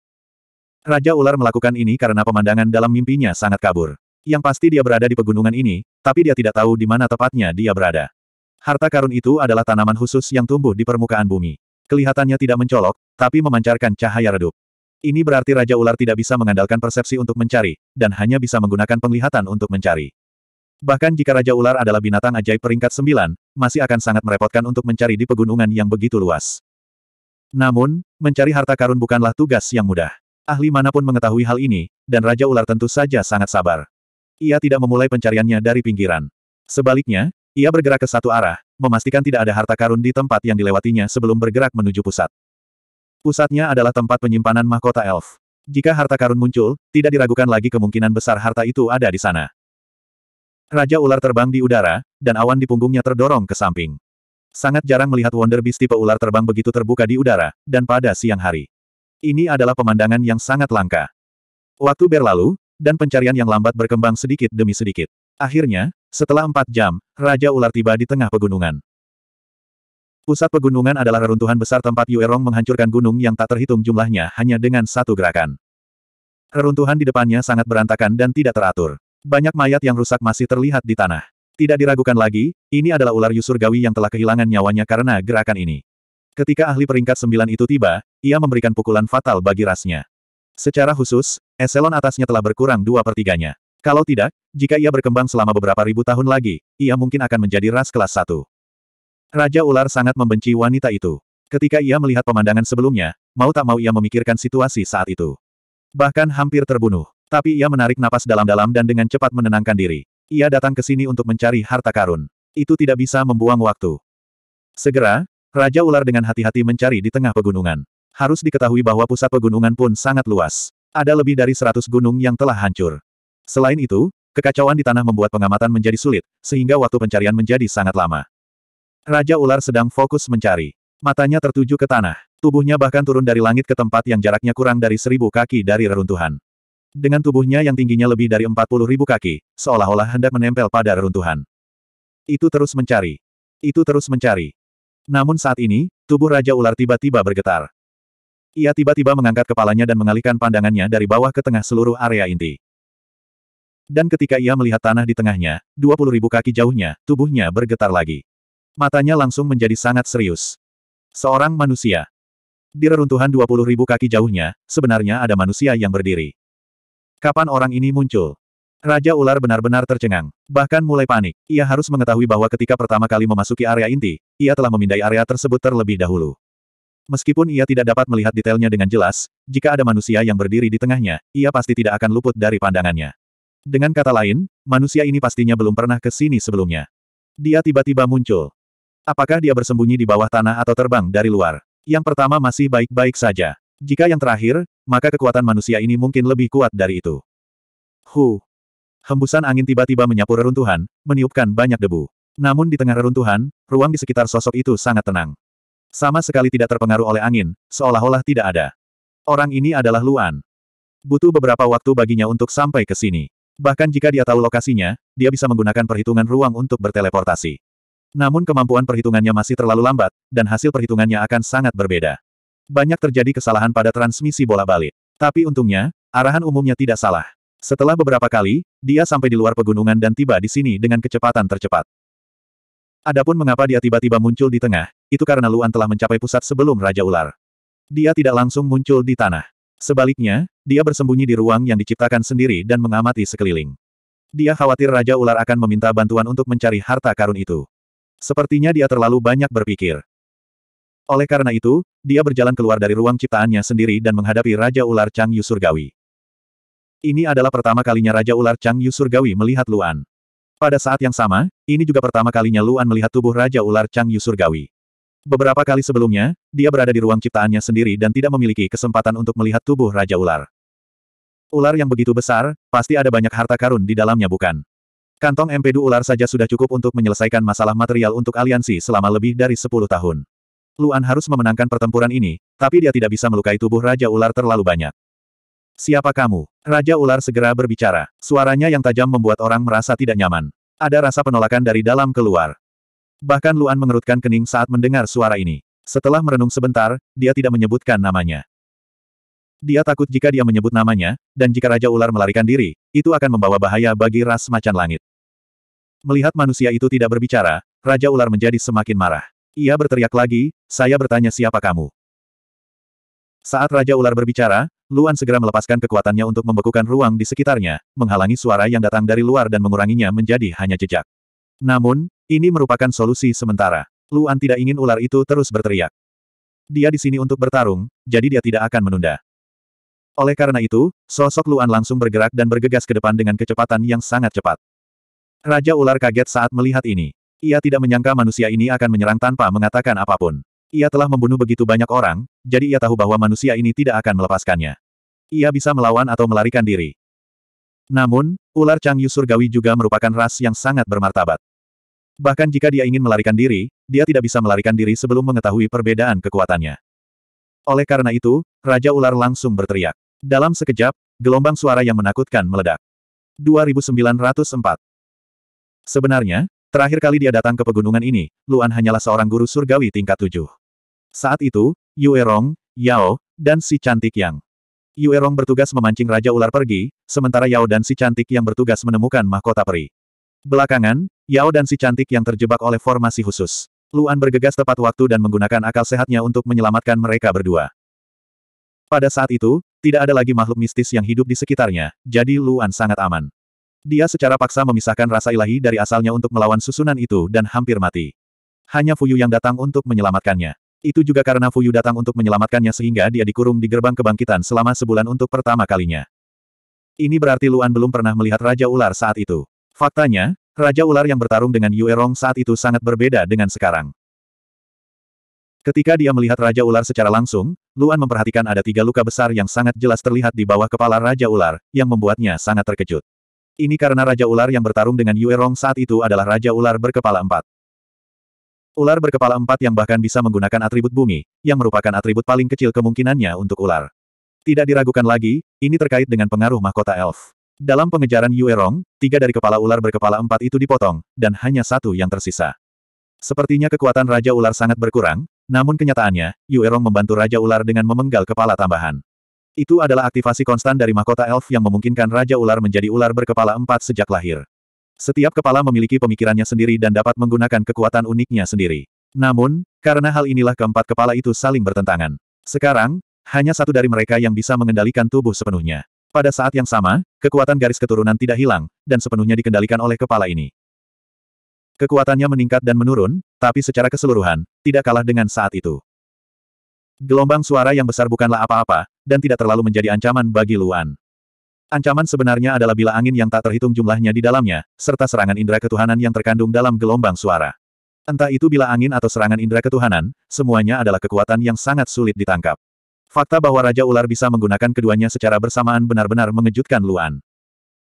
Raja Ular melakukan ini karena pemandangan dalam mimpinya sangat kabur. Yang pasti dia berada di pegunungan ini, tapi dia tidak tahu di mana tepatnya dia berada. Harta karun itu adalah tanaman khusus yang tumbuh di permukaan bumi. Kelihatannya tidak mencolok, tapi memancarkan cahaya redup. Ini berarti Raja Ular tidak bisa mengandalkan persepsi untuk mencari, dan hanya bisa menggunakan penglihatan untuk mencari. Bahkan jika Raja Ular adalah binatang ajaib peringkat sembilan, masih akan sangat merepotkan untuk mencari di pegunungan yang begitu luas. Namun, mencari harta karun bukanlah tugas yang mudah. Ahli manapun mengetahui hal ini, dan Raja Ular tentu saja sangat sabar. Ia tidak memulai pencariannya dari pinggiran. Sebaliknya, ia bergerak ke satu arah, memastikan tidak ada harta karun di tempat yang dilewatinya sebelum bergerak menuju pusat. Pusatnya adalah tempat penyimpanan mahkota elf. Jika harta karun muncul, tidak diragukan lagi kemungkinan besar harta itu ada di sana. Raja ular terbang di udara, dan awan di punggungnya terdorong ke samping. Sangat jarang melihat Wonder Beast tipe ular terbang begitu terbuka di udara, dan pada siang hari. Ini adalah pemandangan yang sangat langka. Waktu berlalu, dan pencarian yang lambat berkembang sedikit demi sedikit. Akhirnya, setelah empat jam, Raja Ular tiba di tengah pegunungan. Pusat pegunungan adalah reruntuhan besar tempat Yuerong menghancurkan gunung yang tak terhitung jumlahnya hanya dengan satu gerakan. Reruntuhan di depannya sangat berantakan dan tidak teratur. Banyak mayat yang rusak masih terlihat di tanah. Tidak diragukan lagi, ini adalah ular Yusurgawi yang telah kehilangan nyawanya karena gerakan ini. Ketika ahli peringkat sembilan itu tiba, ia memberikan pukulan fatal bagi rasnya. Secara khusus, eselon atasnya telah berkurang dua pertiganya. Kalau tidak, jika ia berkembang selama beberapa ribu tahun lagi, ia mungkin akan menjadi ras kelas satu. Raja ular sangat membenci wanita itu. Ketika ia melihat pemandangan sebelumnya, mau tak mau ia memikirkan situasi saat itu. Bahkan hampir terbunuh. Tapi ia menarik napas dalam-dalam dan dengan cepat menenangkan diri. Ia datang ke sini untuk mencari harta karun. Itu tidak bisa membuang waktu. Segera, Raja Ular dengan hati-hati mencari di tengah pegunungan. Harus diketahui bahwa pusat pegunungan pun sangat luas. Ada lebih dari 100 gunung yang telah hancur. Selain itu, kekacauan di tanah membuat pengamatan menjadi sulit, sehingga waktu pencarian menjadi sangat lama. Raja ular sedang fokus mencari. Matanya tertuju ke tanah. Tubuhnya bahkan turun dari langit ke tempat yang jaraknya kurang dari seribu kaki dari reruntuhan. Dengan tubuhnya yang tingginya lebih dari empat puluh ribu kaki, seolah-olah hendak menempel pada reruntuhan. Itu terus mencari. Itu terus mencari. Namun saat ini, tubuh Raja Ular tiba-tiba bergetar. Ia tiba-tiba mengangkat kepalanya dan mengalihkan pandangannya dari bawah ke tengah seluruh area inti. Dan ketika ia melihat tanah di tengahnya, 20 ribu kaki jauhnya, tubuhnya bergetar lagi. Matanya langsung menjadi sangat serius. Seorang manusia. Di reruntuhan 20 ribu kaki jauhnya, sebenarnya ada manusia yang berdiri. Kapan orang ini muncul? Raja ular benar-benar tercengang. Bahkan mulai panik. Ia harus mengetahui bahwa ketika pertama kali memasuki area inti, ia telah memindai area tersebut terlebih dahulu. Meskipun ia tidak dapat melihat detailnya dengan jelas, jika ada manusia yang berdiri di tengahnya, ia pasti tidak akan luput dari pandangannya. Dengan kata lain, manusia ini pastinya belum pernah ke sini sebelumnya. Dia tiba-tiba muncul. Apakah dia bersembunyi di bawah tanah atau terbang dari luar? Yang pertama masih baik-baik saja. Jika yang terakhir, maka kekuatan manusia ini mungkin lebih kuat dari itu. Hu. Hembusan angin tiba-tiba menyapu reruntuhan, meniupkan banyak debu. Namun di tengah reruntuhan, ruang di sekitar sosok itu sangat tenang. Sama sekali tidak terpengaruh oleh angin, seolah-olah tidak ada. Orang ini adalah Luan. Butuh beberapa waktu baginya untuk sampai ke sini. Bahkan jika dia tahu lokasinya, dia bisa menggunakan perhitungan ruang untuk berteleportasi. Namun kemampuan perhitungannya masih terlalu lambat, dan hasil perhitungannya akan sangat berbeda. Banyak terjadi kesalahan pada transmisi bola balik. Tapi untungnya, arahan umumnya tidak salah. Setelah beberapa kali, dia sampai di luar pegunungan dan tiba di sini dengan kecepatan tercepat. Adapun mengapa dia tiba-tiba muncul di tengah, itu karena Luan telah mencapai pusat sebelum Raja Ular. Dia tidak langsung muncul di tanah. Sebaliknya, dia bersembunyi di ruang yang diciptakan sendiri dan mengamati sekeliling. Dia khawatir Raja Ular akan meminta bantuan untuk mencari harta karun itu. Sepertinya dia terlalu banyak berpikir. Oleh karena itu, dia berjalan keluar dari ruang ciptaannya sendiri dan menghadapi Raja Ular Chang Yusurgawi. Ini adalah pertama kalinya Raja Ular Chang Yusurgawi melihat Luan. Pada saat yang sama, ini juga pertama kalinya Luan melihat tubuh Raja Ular Chang Yu Surgawi. Beberapa kali sebelumnya, dia berada di ruang ciptaannya sendiri dan tidak memiliki kesempatan untuk melihat tubuh Raja Ular. Ular yang begitu besar, pasti ada banyak harta karun di dalamnya bukan? Kantong empedu ular saja sudah cukup untuk menyelesaikan masalah material untuk aliansi selama lebih dari 10 tahun. Luan harus memenangkan pertempuran ini, tapi dia tidak bisa melukai tubuh Raja Ular terlalu banyak. Siapa kamu? Raja ular segera berbicara. Suaranya yang tajam membuat orang merasa tidak nyaman. Ada rasa penolakan dari dalam keluar. Bahkan Luan mengerutkan kening saat mendengar suara ini. Setelah merenung sebentar, dia tidak menyebutkan namanya. Dia takut jika dia menyebut namanya, dan jika Raja Ular melarikan diri, itu akan membawa bahaya bagi ras macan langit. Melihat manusia itu tidak berbicara, Raja Ular menjadi semakin marah. Ia berteriak lagi, saya bertanya siapa kamu? Saat Raja Ular berbicara, Luan segera melepaskan kekuatannya untuk membekukan ruang di sekitarnya, menghalangi suara yang datang dari luar dan menguranginya menjadi hanya jejak. Namun, ini merupakan solusi sementara. Luan tidak ingin ular itu terus berteriak. Dia di sini untuk bertarung, jadi dia tidak akan menunda. Oleh karena itu, sosok Luan langsung bergerak dan bergegas ke depan dengan kecepatan yang sangat cepat. Raja ular kaget saat melihat ini. Ia tidak menyangka manusia ini akan menyerang tanpa mengatakan apapun. Ia telah membunuh begitu banyak orang, jadi ia tahu bahwa manusia ini tidak akan melepaskannya. Ia bisa melawan atau melarikan diri. Namun, ular Changyu Surgawi juga merupakan ras yang sangat bermartabat. Bahkan jika dia ingin melarikan diri, dia tidak bisa melarikan diri sebelum mengetahui perbedaan kekuatannya. Oleh karena itu, Raja Ular langsung berteriak. Dalam sekejap, gelombang suara yang menakutkan meledak. 2904 Sebenarnya, terakhir kali dia datang ke pegunungan ini, Luan hanyalah seorang guru surgawi tingkat tujuh. Saat itu, Yue Rong, Yao, dan si cantik yang. Yue Rong bertugas memancing Raja Ular pergi, sementara Yao dan si cantik yang bertugas menemukan mahkota peri. Belakangan, Yao dan si cantik yang terjebak oleh formasi khusus. Luan bergegas tepat waktu dan menggunakan akal sehatnya untuk menyelamatkan mereka berdua. Pada saat itu, tidak ada lagi makhluk mistis yang hidup di sekitarnya, jadi Luan sangat aman. Dia secara paksa memisahkan rasa ilahi dari asalnya untuk melawan susunan itu dan hampir mati. Hanya Fuyu yang datang untuk menyelamatkannya. Itu juga karena Fuyu datang untuk menyelamatkannya sehingga dia dikurung di gerbang kebangkitan selama sebulan untuk pertama kalinya. Ini berarti Luan belum pernah melihat Raja Ular saat itu. Faktanya, Raja Ular yang bertarung dengan Yue Rong saat itu sangat berbeda dengan sekarang. Ketika dia melihat Raja Ular secara langsung, Luan memperhatikan ada tiga luka besar yang sangat jelas terlihat di bawah kepala Raja Ular, yang membuatnya sangat terkejut. Ini karena Raja Ular yang bertarung dengan Yue Rong saat itu adalah Raja Ular berkepala empat. Ular berkepala empat yang bahkan bisa menggunakan atribut bumi, yang merupakan atribut paling kecil kemungkinannya untuk ular. Tidak diragukan lagi, ini terkait dengan pengaruh mahkota elf. Dalam pengejaran Yuerong, tiga dari kepala ular berkepala empat itu dipotong, dan hanya satu yang tersisa. Sepertinya kekuatan Raja Ular sangat berkurang, namun kenyataannya, Yuerong membantu Raja Ular dengan memenggal kepala tambahan. Itu adalah aktivasi konstan dari mahkota elf yang memungkinkan Raja Ular menjadi ular berkepala empat sejak lahir. Setiap kepala memiliki pemikirannya sendiri dan dapat menggunakan kekuatan uniknya sendiri. Namun, karena hal inilah keempat kepala itu saling bertentangan. Sekarang, hanya satu dari mereka yang bisa mengendalikan tubuh sepenuhnya. Pada saat yang sama, kekuatan garis keturunan tidak hilang, dan sepenuhnya dikendalikan oleh kepala ini. Kekuatannya meningkat dan menurun, tapi secara keseluruhan, tidak kalah dengan saat itu. Gelombang suara yang besar bukanlah apa-apa, dan tidak terlalu menjadi ancaman bagi Luan. Ancaman sebenarnya adalah bila angin yang tak terhitung jumlahnya di dalamnya, serta serangan indera ketuhanan yang terkandung dalam gelombang suara. Entah itu bila angin atau serangan indera ketuhanan, semuanya adalah kekuatan yang sangat sulit ditangkap. Fakta bahwa Raja Ular bisa menggunakan keduanya secara bersamaan benar-benar mengejutkan Luan.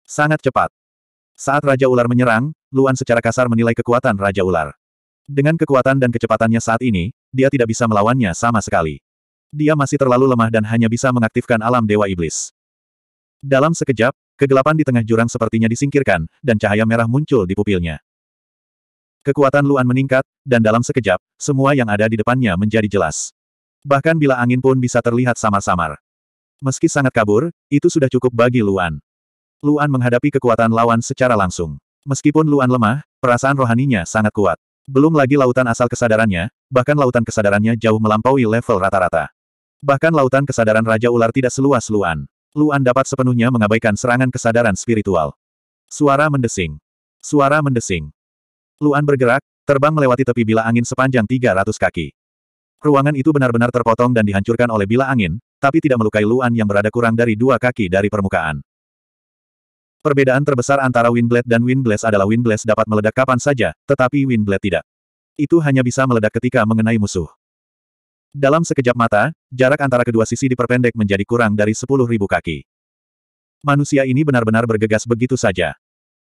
Sangat cepat. Saat Raja Ular menyerang, Luan secara kasar menilai kekuatan Raja Ular. Dengan kekuatan dan kecepatannya saat ini, dia tidak bisa melawannya sama sekali. Dia masih terlalu lemah dan hanya bisa mengaktifkan alam Dewa Iblis. Dalam sekejap, kegelapan di tengah jurang sepertinya disingkirkan, dan cahaya merah muncul di pupilnya. Kekuatan Luan meningkat, dan dalam sekejap, semua yang ada di depannya menjadi jelas. Bahkan bila angin pun bisa terlihat samar-samar. Meski sangat kabur, itu sudah cukup bagi Luan. Luan menghadapi kekuatan lawan secara langsung. Meskipun Luan lemah, perasaan rohaninya sangat kuat. Belum lagi lautan asal kesadarannya, bahkan lautan kesadarannya jauh melampaui level rata-rata. Bahkan lautan kesadaran Raja Ular tidak seluas Luan. Luan dapat sepenuhnya mengabaikan serangan kesadaran spiritual. Suara mendesing. Suara mendesing. Luan bergerak, terbang melewati tepi bila angin sepanjang 300 kaki. Ruangan itu benar-benar terpotong dan dihancurkan oleh bila angin, tapi tidak melukai Luan yang berada kurang dari dua kaki dari permukaan. Perbedaan terbesar antara Windblade dan Windblast adalah Windblast dapat meledak kapan saja, tetapi Windblade tidak. Itu hanya bisa meledak ketika mengenai musuh. Dalam sekejap mata, jarak antara kedua sisi diperpendek menjadi kurang dari sepuluh ribu kaki. Manusia ini benar-benar bergegas begitu saja.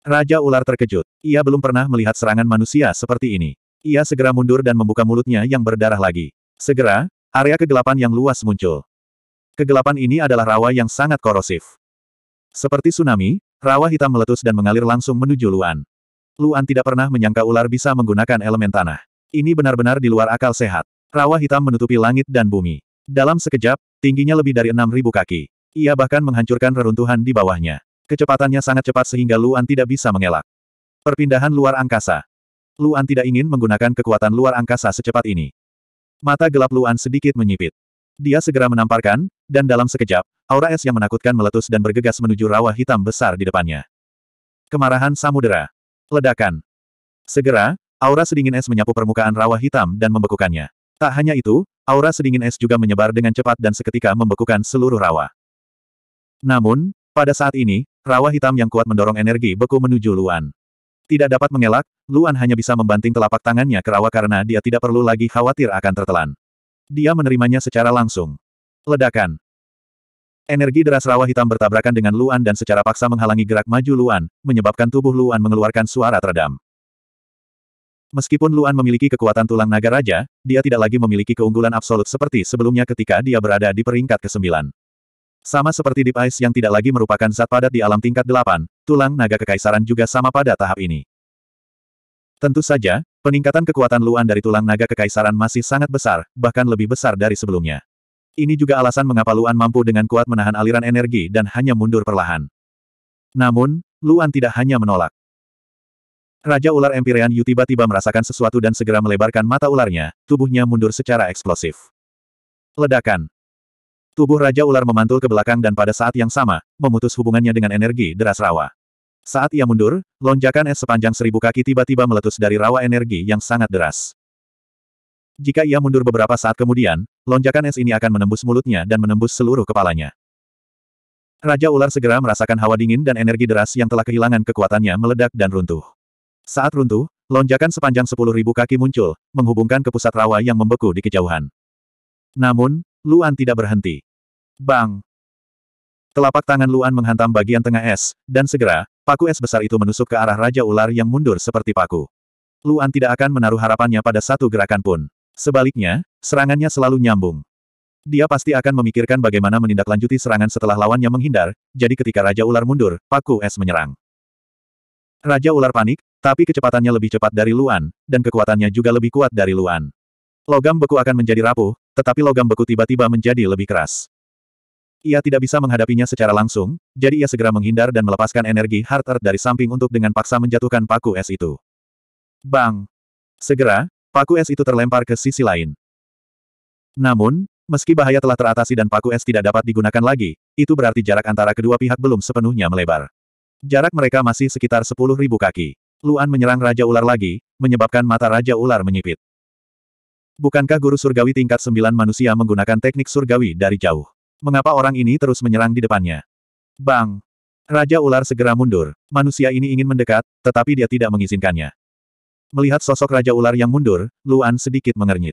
Raja ular terkejut. Ia belum pernah melihat serangan manusia seperti ini. Ia segera mundur dan membuka mulutnya yang berdarah lagi. Segera, area kegelapan yang luas muncul. Kegelapan ini adalah rawa yang sangat korosif. Seperti tsunami, rawa hitam meletus dan mengalir langsung menuju Luan. Luan tidak pernah menyangka ular bisa menggunakan elemen tanah. Ini benar-benar di luar akal sehat. Rawa hitam menutupi langit dan bumi. Dalam sekejap, tingginya lebih dari 6.000 kaki. Ia bahkan menghancurkan reruntuhan di bawahnya. Kecepatannya sangat cepat sehingga Luan tidak bisa mengelak. Perpindahan luar angkasa. Luan tidak ingin menggunakan kekuatan luar angkasa secepat ini. Mata gelap Luan sedikit menyipit. Dia segera menamparkan, dan dalam sekejap, aura es yang menakutkan meletus dan bergegas menuju rawa hitam besar di depannya. Kemarahan samudera. Ledakan. Segera, aura sedingin es menyapu permukaan rawa hitam dan membekukannya. Tak hanya itu, aura sedingin es juga menyebar dengan cepat dan seketika membekukan seluruh rawa. Namun, pada saat ini, rawa hitam yang kuat mendorong energi beku menuju Luan. Tidak dapat mengelak, Luan hanya bisa membanting telapak tangannya ke rawa karena dia tidak perlu lagi khawatir akan tertelan. Dia menerimanya secara langsung. Ledakan. Energi deras rawa hitam bertabrakan dengan Luan dan secara paksa menghalangi gerak maju Luan, menyebabkan tubuh Luan mengeluarkan suara teredam. Meskipun Luan memiliki kekuatan tulang naga raja, dia tidak lagi memiliki keunggulan absolut seperti sebelumnya ketika dia berada di peringkat ke-9. Sama seperti Deep Ice yang tidak lagi merupakan zat padat di alam tingkat 8, tulang naga kekaisaran juga sama pada tahap ini. Tentu saja, peningkatan kekuatan Luan dari tulang naga kekaisaran masih sangat besar, bahkan lebih besar dari sebelumnya. Ini juga alasan mengapa Luan mampu dengan kuat menahan aliran energi dan hanya mundur perlahan. Namun, Luan tidak hanya menolak. Raja ular Empyrean Yu tiba-tiba merasakan sesuatu dan segera melebarkan mata ularnya, tubuhnya mundur secara eksplosif. Ledakan. Tubuh Raja ular memantul ke belakang dan pada saat yang sama, memutus hubungannya dengan energi deras rawa. Saat ia mundur, lonjakan es sepanjang seribu kaki tiba-tiba meletus dari rawa energi yang sangat deras. Jika ia mundur beberapa saat kemudian, lonjakan es ini akan menembus mulutnya dan menembus seluruh kepalanya. Raja ular segera merasakan hawa dingin dan energi deras yang telah kehilangan kekuatannya meledak dan runtuh. Saat runtuh, lonjakan sepanjang 10.000 kaki muncul, menghubungkan ke pusat rawa yang membeku di kejauhan. Namun, Luan tidak berhenti. Bang! Telapak tangan Luan menghantam bagian tengah es, dan segera, paku es besar itu menusuk ke arah Raja Ular yang mundur seperti paku. Luan tidak akan menaruh harapannya pada satu gerakan pun. Sebaliknya, serangannya selalu nyambung. Dia pasti akan memikirkan bagaimana menindaklanjuti serangan setelah lawannya menghindar, jadi ketika Raja Ular mundur, paku es menyerang. Raja Ular panik, tapi kecepatannya lebih cepat dari Luan, dan kekuatannya juga lebih kuat dari Luan. Logam beku akan menjadi rapuh, tetapi logam beku tiba-tiba menjadi lebih keras. Ia tidak bisa menghadapinya secara langsung, jadi ia segera menghindar dan melepaskan energi Heart Earth dari samping untuk dengan paksa menjatuhkan paku es itu. Bang! Segera, paku es itu terlempar ke sisi lain. Namun, meski bahaya telah teratasi dan paku es tidak dapat digunakan lagi, itu berarti jarak antara kedua pihak belum sepenuhnya melebar. Jarak mereka masih sekitar 10.000 kaki. Luan menyerang Raja Ular lagi, menyebabkan mata Raja Ular menyipit. Bukankah guru surgawi tingkat sembilan manusia menggunakan teknik surgawi dari jauh? Mengapa orang ini terus menyerang di depannya? Bang! Raja ular segera mundur. Manusia ini ingin mendekat, tetapi dia tidak mengizinkannya. Melihat sosok Raja ular yang mundur, Luan sedikit mengernyit.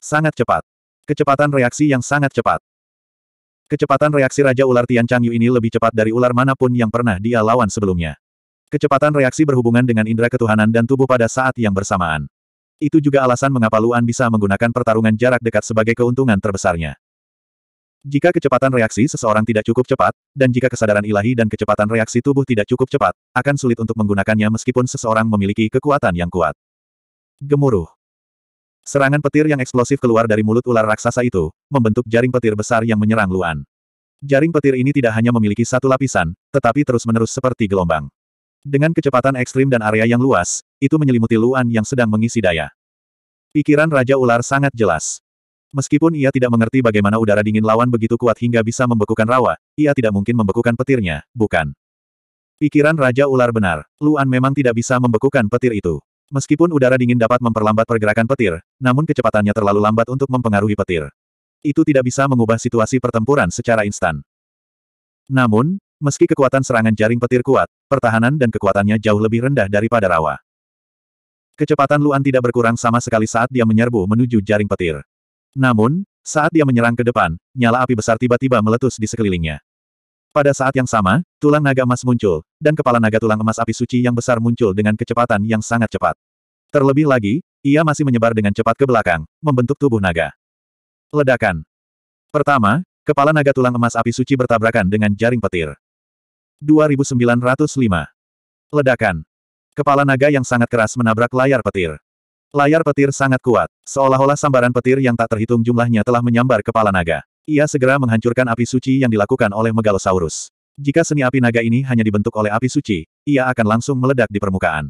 Sangat cepat. Kecepatan reaksi yang sangat cepat. Kecepatan reaksi Raja ular Tian Changyu ini lebih cepat dari ular manapun yang pernah dia lawan sebelumnya. Kecepatan reaksi berhubungan dengan indera ketuhanan dan tubuh pada saat yang bersamaan. Itu juga alasan mengapa Luan bisa menggunakan pertarungan jarak dekat sebagai keuntungan terbesarnya. Jika kecepatan reaksi seseorang tidak cukup cepat, dan jika kesadaran ilahi dan kecepatan reaksi tubuh tidak cukup cepat, akan sulit untuk menggunakannya meskipun seseorang memiliki kekuatan yang kuat. Gemuruh. Serangan petir yang eksplosif keluar dari mulut ular raksasa itu, membentuk jaring petir besar yang menyerang Luan. Jaring petir ini tidak hanya memiliki satu lapisan, tetapi terus-menerus seperti gelombang. Dengan kecepatan ekstrim dan area yang luas, itu menyelimuti Luan yang sedang mengisi daya. Pikiran Raja Ular sangat jelas. Meskipun ia tidak mengerti bagaimana udara dingin lawan begitu kuat hingga bisa membekukan rawa, ia tidak mungkin membekukan petirnya, bukan? Pikiran Raja Ular benar, Luan memang tidak bisa membekukan petir itu. Meskipun udara dingin dapat memperlambat pergerakan petir, namun kecepatannya terlalu lambat untuk mempengaruhi petir. Itu tidak bisa mengubah situasi pertempuran secara instan. Namun, Meski kekuatan serangan jaring petir kuat, pertahanan dan kekuatannya jauh lebih rendah daripada rawa. Kecepatan Luan tidak berkurang sama sekali saat dia menyerbu menuju jaring petir. Namun, saat dia menyerang ke depan, nyala api besar tiba-tiba meletus di sekelilingnya. Pada saat yang sama, tulang naga emas muncul, dan kepala naga tulang emas api suci yang besar muncul dengan kecepatan yang sangat cepat. Terlebih lagi, ia masih menyebar dengan cepat ke belakang, membentuk tubuh naga. Ledakan. Pertama, kepala naga tulang emas api suci bertabrakan dengan jaring petir. 2905. Ledakan. Kepala naga yang sangat keras menabrak layar petir. Layar petir sangat kuat, seolah-olah sambaran petir yang tak terhitung jumlahnya telah menyambar kepala naga. Ia segera menghancurkan api suci yang dilakukan oleh Megalosaurus. Jika seni api naga ini hanya dibentuk oleh api suci, ia akan langsung meledak di permukaan.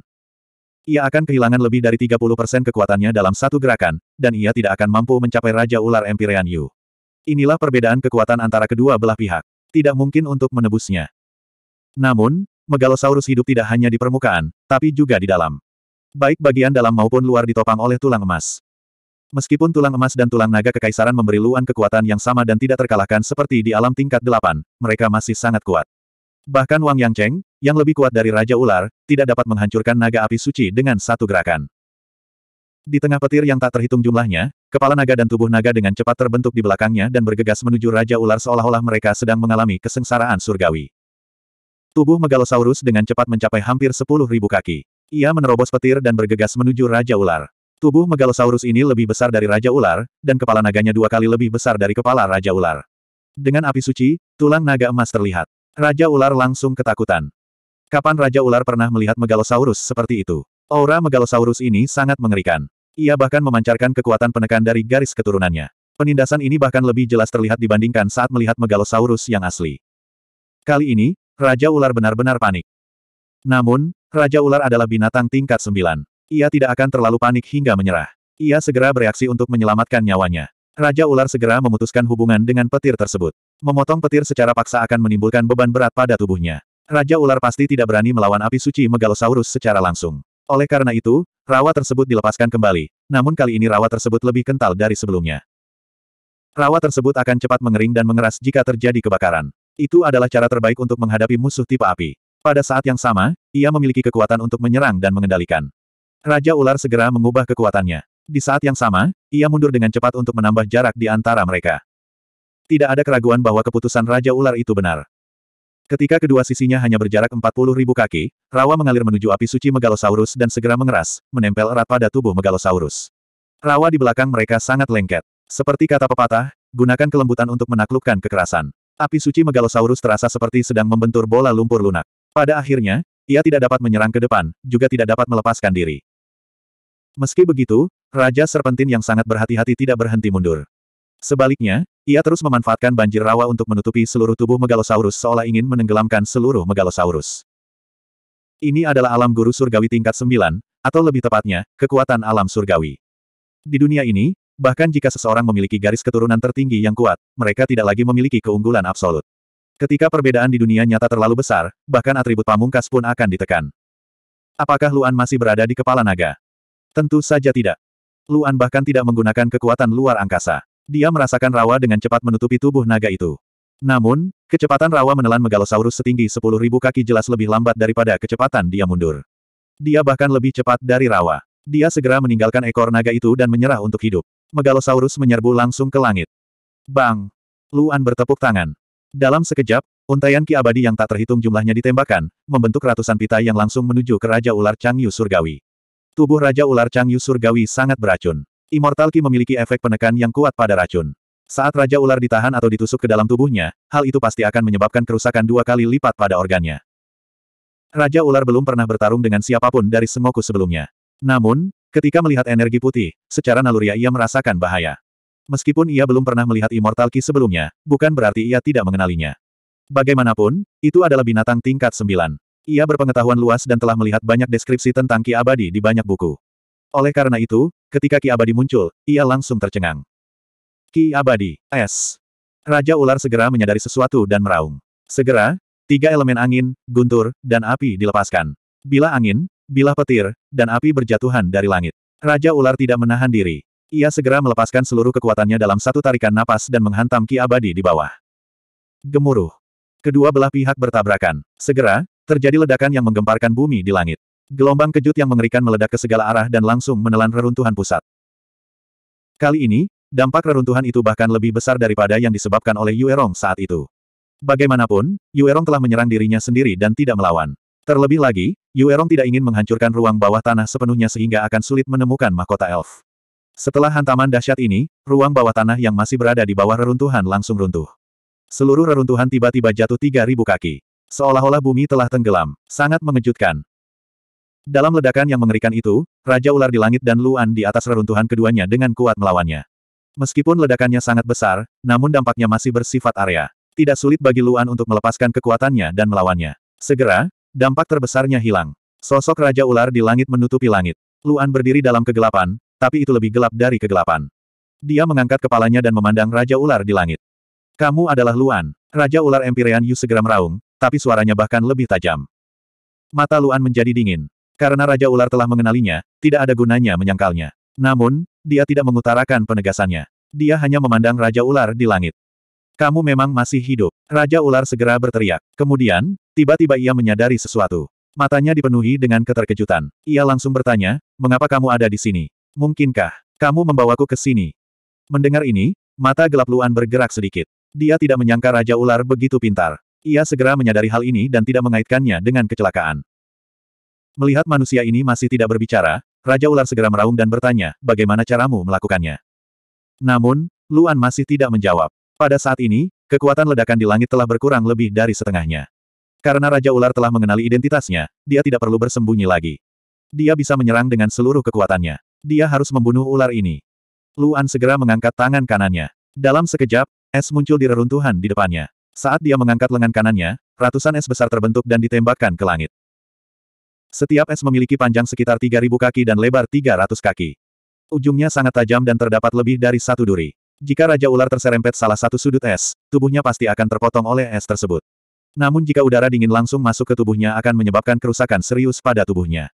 Ia akan kehilangan lebih dari 30% kekuatannya dalam satu gerakan, dan ia tidak akan mampu mencapai Raja Ular Empyrean Yu. Inilah perbedaan kekuatan antara kedua belah pihak. Tidak mungkin untuk menebusnya. Namun, megalosaurus hidup tidak hanya di permukaan, tapi juga di dalam. Baik bagian dalam maupun luar ditopang oleh tulang emas. Meskipun tulang emas dan tulang naga kekaisaran memberi Luan kekuatan yang sama dan tidak terkalahkan seperti di alam tingkat delapan, mereka masih sangat kuat. Bahkan Wang Yang Cheng, yang lebih kuat dari Raja Ular, tidak dapat menghancurkan naga api suci dengan satu gerakan. Di tengah petir yang tak terhitung jumlahnya, kepala naga dan tubuh naga dengan cepat terbentuk di belakangnya dan bergegas menuju Raja Ular seolah-olah mereka sedang mengalami kesengsaraan surgawi. Tubuh Megalosaurus dengan cepat mencapai hampir sepuluh ribu kaki. Ia menerobos petir dan bergegas menuju Raja Ular. Tubuh Megalosaurus ini lebih besar dari Raja Ular, dan kepala naganya dua kali lebih besar dari kepala Raja Ular. Dengan api suci, tulang naga emas terlihat. Raja Ular langsung ketakutan. Kapan Raja Ular pernah melihat Megalosaurus seperti itu? Aura Megalosaurus ini sangat mengerikan. Ia bahkan memancarkan kekuatan penekan dari garis keturunannya. Penindasan ini bahkan lebih jelas terlihat dibandingkan saat melihat Megalosaurus yang asli. Kali ini, Raja ular benar-benar panik. Namun, Raja ular adalah binatang tingkat sembilan. Ia tidak akan terlalu panik hingga menyerah. Ia segera bereaksi untuk menyelamatkan nyawanya. Raja ular segera memutuskan hubungan dengan petir tersebut. Memotong petir secara paksa akan menimbulkan beban berat pada tubuhnya. Raja ular pasti tidak berani melawan api suci Megalosaurus secara langsung. Oleh karena itu, rawa tersebut dilepaskan kembali. Namun kali ini rawa tersebut lebih kental dari sebelumnya. Rawa tersebut akan cepat mengering dan mengeras jika terjadi kebakaran. Itu adalah cara terbaik untuk menghadapi musuh tipe api. Pada saat yang sama, ia memiliki kekuatan untuk menyerang dan mengendalikan. Raja ular segera mengubah kekuatannya. Di saat yang sama, ia mundur dengan cepat untuk menambah jarak di antara mereka. Tidak ada keraguan bahwa keputusan Raja Ular itu benar. Ketika kedua sisinya hanya berjarak 40 ribu kaki, rawa mengalir menuju api suci Megalosaurus dan segera mengeras, menempel erat pada tubuh Megalosaurus. Rawa di belakang mereka sangat lengket. Seperti kata pepatah, gunakan kelembutan untuk menaklukkan kekerasan. Api suci Megalosaurus terasa seperti sedang membentur bola lumpur lunak. Pada akhirnya, ia tidak dapat menyerang ke depan, juga tidak dapat melepaskan diri. Meski begitu, Raja Serpentin yang sangat berhati-hati tidak berhenti mundur. Sebaliknya, ia terus memanfaatkan banjir rawa untuk menutupi seluruh tubuh Megalosaurus seolah ingin menenggelamkan seluruh Megalosaurus. Ini adalah alam guru surgawi tingkat 9, atau lebih tepatnya, kekuatan alam surgawi. Di dunia ini, Bahkan jika seseorang memiliki garis keturunan tertinggi yang kuat, mereka tidak lagi memiliki keunggulan absolut. Ketika perbedaan di dunia nyata terlalu besar, bahkan atribut pamungkas pun akan ditekan. Apakah Luan masih berada di kepala naga? Tentu saja tidak. Luan bahkan tidak menggunakan kekuatan luar angkasa. Dia merasakan rawa dengan cepat menutupi tubuh naga itu. Namun, kecepatan rawa menelan megalosaurus setinggi 10.000 kaki jelas lebih lambat daripada kecepatan dia mundur. Dia bahkan lebih cepat dari rawa. Dia segera meninggalkan ekor naga itu dan menyerah untuk hidup. Megalosaurus menyerbu langsung ke langit. Bang! Luan bertepuk tangan. Dalam sekejap, untayan ki abadi yang tak terhitung jumlahnya ditembakkan, membentuk ratusan pita yang langsung menuju ke Raja Ular Changyu Surgawi. Tubuh Raja Ular Changyu Surgawi sangat beracun. Immortal Ki memiliki efek penekan yang kuat pada racun. Saat Raja Ular ditahan atau ditusuk ke dalam tubuhnya, hal itu pasti akan menyebabkan kerusakan dua kali lipat pada organnya. Raja Ular belum pernah bertarung dengan siapapun dari Sengoku sebelumnya. Namun, Ketika melihat energi putih, secara naluriah ia merasakan bahaya. Meskipun ia belum pernah melihat Immortal Ki sebelumnya, bukan berarti ia tidak mengenalinya. Bagaimanapun, itu adalah binatang tingkat sembilan. Ia berpengetahuan luas dan telah melihat banyak deskripsi tentang Ki Abadi di banyak buku. Oleh karena itu, ketika Ki Abadi muncul, ia langsung tercengang. Ki Abadi, S. Raja ular segera menyadari sesuatu dan meraung. Segera, tiga elemen angin, guntur, dan api dilepaskan. Bila angin, bilah petir, dan api berjatuhan dari langit. Raja ular tidak menahan diri. Ia segera melepaskan seluruh kekuatannya dalam satu tarikan napas dan menghantam Ki Abadi di bawah. Gemuruh. Kedua belah pihak bertabrakan. Segera, terjadi ledakan yang menggemparkan bumi di langit. Gelombang kejut yang mengerikan meledak ke segala arah dan langsung menelan reruntuhan pusat. Kali ini, dampak reruntuhan itu bahkan lebih besar daripada yang disebabkan oleh Yuerong saat itu. Bagaimanapun, Yuerong telah menyerang dirinya sendiri dan tidak melawan. Terlebih lagi, Yuerong tidak ingin menghancurkan ruang bawah tanah sepenuhnya sehingga akan sulit menemukan mahkota elf. Setelah hantaman dahsyat ini, ruang bawah tanah yang masih berada di bawah reruntuhan langsung runtuh. Seluruh reruntuhan tiba-tiba jatuh 3.000 kaki. Seolah-olah bumi telah tenggelam, sangat mengejutkan. Dalam ledakan yang mengerikan itu, Raja Ular di Langit dan Luan di atas reruntuhan keduanya dengan kuat melawannya. Meskipun ledakannya sangat besar, namun dampaknya masih bersifat area. Tidak sulit bagi Luan untuk melepaskan kekuatannya dan melawannya. Segera, Dampak terbesarnya hilang. Sosok Raja Ular di langit menutupi langit. Luan berdiri dalam kegelapan, tapi itu lebih gelap dari kegelapan. Dia mengangkat kepalanya dan memandang Raja Ular di langit. Kamu adalah Luan. Raja Ular Empyrean Yu segera meraung, tapi suaranya bahkan lebih tajam. Mata Luan menjadi dingin. Karena Raja Ular telah mengenalinya, tidak ada gunanya menyangkalnya. Namun, dia tidak mengutarakan penegasannya. Dia hanya memandang Raja Ular di langit. Kamu memang masih hidup. Raja Ular segera berteriak. Kemudian, Tiba-tiba ia menyadari sesuatu. Matanya dipenuhi dengan keterkejutan. Ia langsung bertanya, mengapa kamu ada di sini? Mungkinkah kamu membawaku ke sini? Mendengar ini, mata gelap Luan bergerak sedikit. Dia tidak menyangka Raja Ular begitu pintar. Ia segera menyadari hal ini dan tidak mengaitkannya dengan kecelakaan. Melihat manusia ini masih tidak berbicara, Raja Ular segera meraung dan bertanya, bagaimana caramu melakukannya? Namun, Luan masih tidak menjawab. Pada saat ini, kekuatan ledakan di langit telah berkurang lebih dari setengahnya. Karena Raja Ular telah mengenali identitasnya, dia tidak perlu bersembunyi lagi. Dia bisa menyerang dengan seluruh kekuatannya. Dia harus membunuh ular ini. Luan segera mengangkat tangan kanannya. Dalam sekejap, es muncul di reruntuhan di depannya. Saat dia mengangkat lengan kanannya, ratusan es besar terbentuk dan ditembakkan ke langit. Setiap es memiliki panjang sekitar 3.000 kaki dan lebar 300 kaki. Ujungnya sangat tajam dan terdapat lebih dari satu duri. Jika Raja Ular terserempet salah satu sudut es, tubuhnya pasti akan terpotong oleh es tersebut. Namun jika udara dingin langsung masuk ke tubuhnya akan menyebabkan kerusakan serius pada tubuhnya.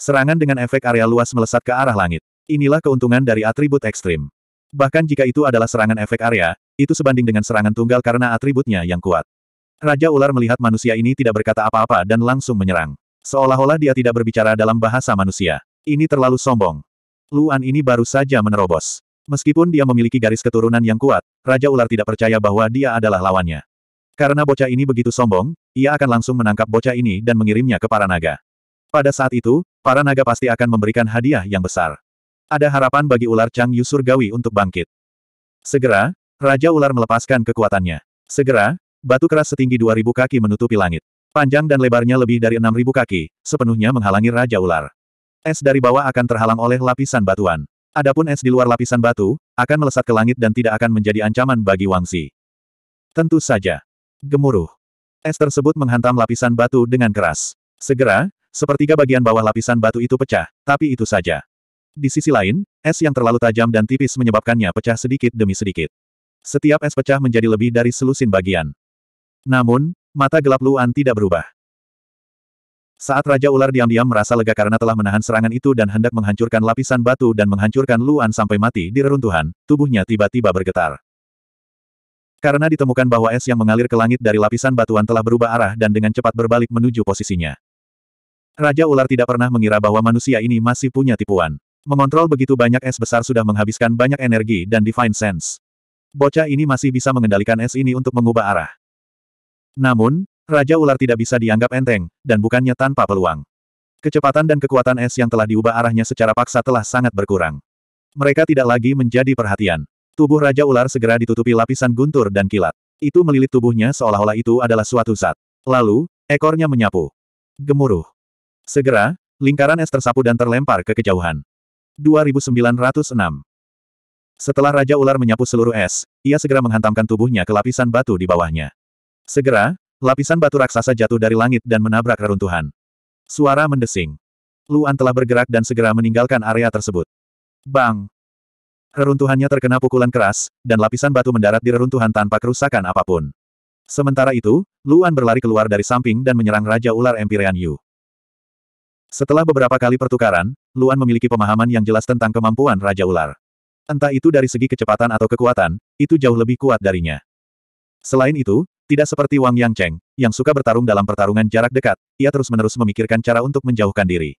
Serangan dengan efek area luas melesat ke arah langit. Inilah keuntungan dari atribut ekstrim. Bahkan jika itu adalah serangan efek area, itu sebanding dengan serangan tunggal karena atributnya yang kuat. Raja ular melihat manusia ini tidak berkata apa-apa dan langsung menyerang. Seolah-olah dia tidak berbicara dalam bahasa manusia. Ini terlalu sombong. Luan ini baru saja menerobos. Meskipun dia memiliki garis keturunan yang kuat, Raja Ular tidak percaya bahwa dia adalah lawannya. Karena bocah ini begitu sombong, ia akan langsung menangkap bocah ini dan mengirimnya ke para naga. Pada saat itu, para naga pasti akan memberikan hadiah yang besar. Ada harapan bagi ular Chang Yu Surgawi untuk bangkit. Segera, Raja Ular melepaskan kekuatannya. Segera, batu keras setinggi 2000 kaki menutupi langit. Panjang dan lebarnya lebih dari 6000 kaki, sepenuhnya menghalangi Raja Ular. Es dari bawah akan terhalang oleh lapisan batuan. Adapun es di luar lapisan batu, akan melesat ke langit dan tidak akan menjadi ancaman bagi Wangsi. Tentu saja. Gemuruh. Es tersebut menghantam lapisan batu dengan keras. Segera, sepertiga bagian bawah lapisan batu itu pecah, tapi itu saja. Di sisi lain, es yang terlalu tajam dan tipis menyebabkannya pecah sedikit demi sedikit. Setiap es pecah menjadi lebih dari selusin bagian. Namun, mata gelap Luan tidak berubah. Saat Raja Ular diam-diam merasa lega karena telah menahan serangan itu dan hendak menghancurkan lapisan batu dan menghancurkan Luan sampai mati di reruntuhan, tubuhnya tiba-tiba bergetar. Karena ditemukan bahwa es yang mengalir ke langit dari lapisan batuan telah berubah arah dan dengan cepat berbalik menuju posisinya. Raja ular tidak pernah mengira bahwa manusia ini masih punya tipuan. Mengontrol begitu banyak es besar sudah menghabiskan banyak energi dan divine sense. Bocah ini masih bisa mengendalikan es ini untuk mengubah arah. Namun, Raja ular tidak bisa dianggap enteng, dan bukannya tanpa peluang. Kecepatan dan kekuatan es yang telah diubah arahnya secara paksa telah sangat berkurang. Mereka tidak lagi menjadi perhatian. Tubuh Raja Ular segera ditutupi lapisan guntur dan kilat. Itu melilit tubuhnya seolah-olah itu adalah suatu zat. Lalu, ekornya menyapu. Gemuruh. Segera, lingkaran es tersapu dan terlempar ke kejauhan. 2906 Setelah Raja Ular menyapu seluruh es, ia segera menghantamkan tubuhnya ke lapisan batu di bawahnya. Segera, lapisan batu raksasa jatuh dari langit dan menabrak reruntuhan. Suara mendesing. Luan telah bergerak dan segera meninggalkan area tersebut. Bang! Reruntuhannya terkena pukulan keras, dan lapisan batu mendarat di reruntuhan tanpa kerusakan apapun. Sementara itu, Luan berlari keluar dari samping dan menyerang Raja Ular Empyrean Yu. Setelah beberapa kali pertukaran, Luan memiliki pemahaman yang jelas tentang kemampuan Raja Ular. Entah itu dari segi kecepatan atau kekuatan, itu jauh lebih kuat darinya. Selain itu, tidak seperti Wang Yang Cheng, yang suka bertarung dalam pertarungan jarak dekat, ia terus-menerus memikirkan cara untuk menjauhkan diri.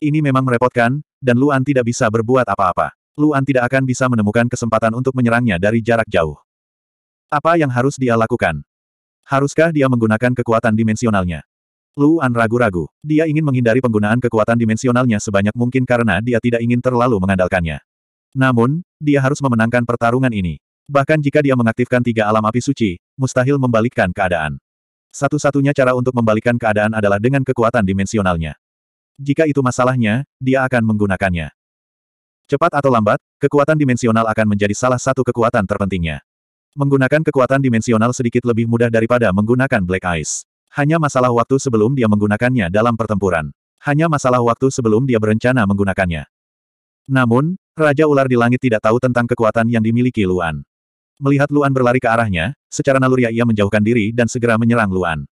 Ini memang merepotkan, dan Luan tidak bisa berbuat apa-apa. Luan tidak akan bisa menemukan kesempatan untuk menyerangnya dari jarak jauh. Apa yang harus dia lakukan? Haruskah dia menggunakan kekuatan dimensionalnya? Luan ragu-ragu. Dia ingin menghindari penggunaan kekuatan dimensionalnya sebanyak mungkin karena dia tidak ingin terlalu mengandalkannya. Namun, dia harus memenangkan pertarungan ini. Bahkan jika dia mengaktifkan tiga alam api suci, mustahil membalikkan keadaan. Satu-satunya cara untuk membalikkan keadaan adalah dengan kekuatan dimensionalnya. Jika itu masalahnya, dia akan menggunakannya. Cepat atau lambat, kekuatan dimensional akan menjadi salah satu kekuatan terpentingnya. Menggunakan kekuatan dimensional sedikit lebih mudah daripada menggunakan Black Ice. Hanya masalah waktu sebelum dia menggunakannya dalam pertempuran. Hanya masalah waktu sebelum dia berencana menggunakannya. Namun, Raja Ular di Langit tidak tahu tentang kekuatan yang dimiliki Luan. Melihat Luan berlari ke arahnya, secara naluri ia menjauhkan diri dan segera menyerang Luan.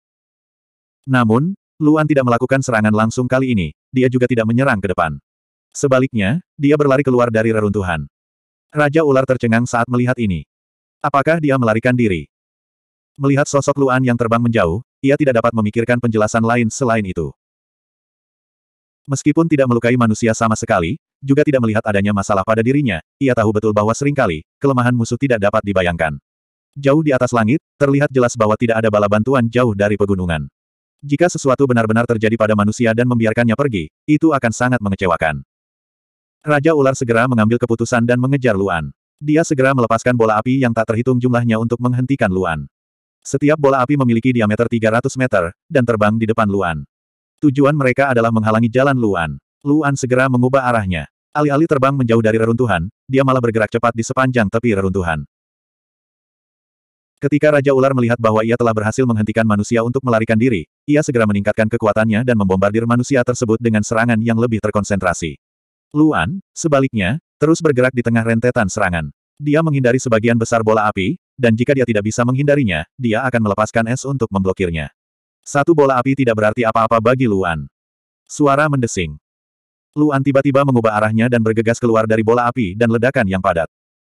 Namun, Luan tidak melakukan serangan langsung kali ini, dia juga tidak menyerang ke depan. Sebaliknya, dia berlari keluar dari reruntuhan. Raja ular tercengang saat melihat ini. Apakah dia melarikan diri? Melihat sosok Luan yang terbang menjauh, ia tidak dapat memikirkan penjelasan lain selain itu. Meskipun tidak melukai manusia sama sekali, juga tidak melihat adanya masalah pada dirinya, ia tahu betul bahwa seringkali, kelemahan musuh tidak dapat dibayangkan. Jauh di atas langit, terlihat jelas bahwa tidak ada bala bantuan jauh dari pegunungan. Jika sesuatu benar-benar terjadi pada manusia dan membiarkannya pergi, itu akan sangat mengecewakan. Raja ular segera mengambil keputusan dan mengejar Luan. Dia segera melepaskan bola api yang tak terhitung jumlahnya untuk menghentikan Luan. Setiap bola api memiliki diameter 300 meter, dan terbang di depan Luan. Tujuan mereka adalah menghalangi jalan Luan. Luan segera mengubah arahnya. Alih-alih terbang menjauh dari reruntuhan, dia malah bergerak cepat di sepanjang tepi reruntuhan. Ketika Raja Ular melihat bahwa ia telah berhasil menghentikan manusia untuk melarikan diri, ia segera meningkatkan kekuatannya dan membombardir manusia tersebut dengan serangan yang lebih terkonsentrasi. Luan, sebaliknya, terus bergerak di tengah rentetan serangan. Dia menghindari sebagian besar bola api, dan jika dia tidak bisa menghindarinya, dia akan melepaskan es untuk memblokirnya. Satu bola api tidak berarti apa-apa bagi Luan. Suara mendesing. Luan tiba-tiba mengubah arahnya dan bergegas keluar dari bola api dan ledakan yang padat.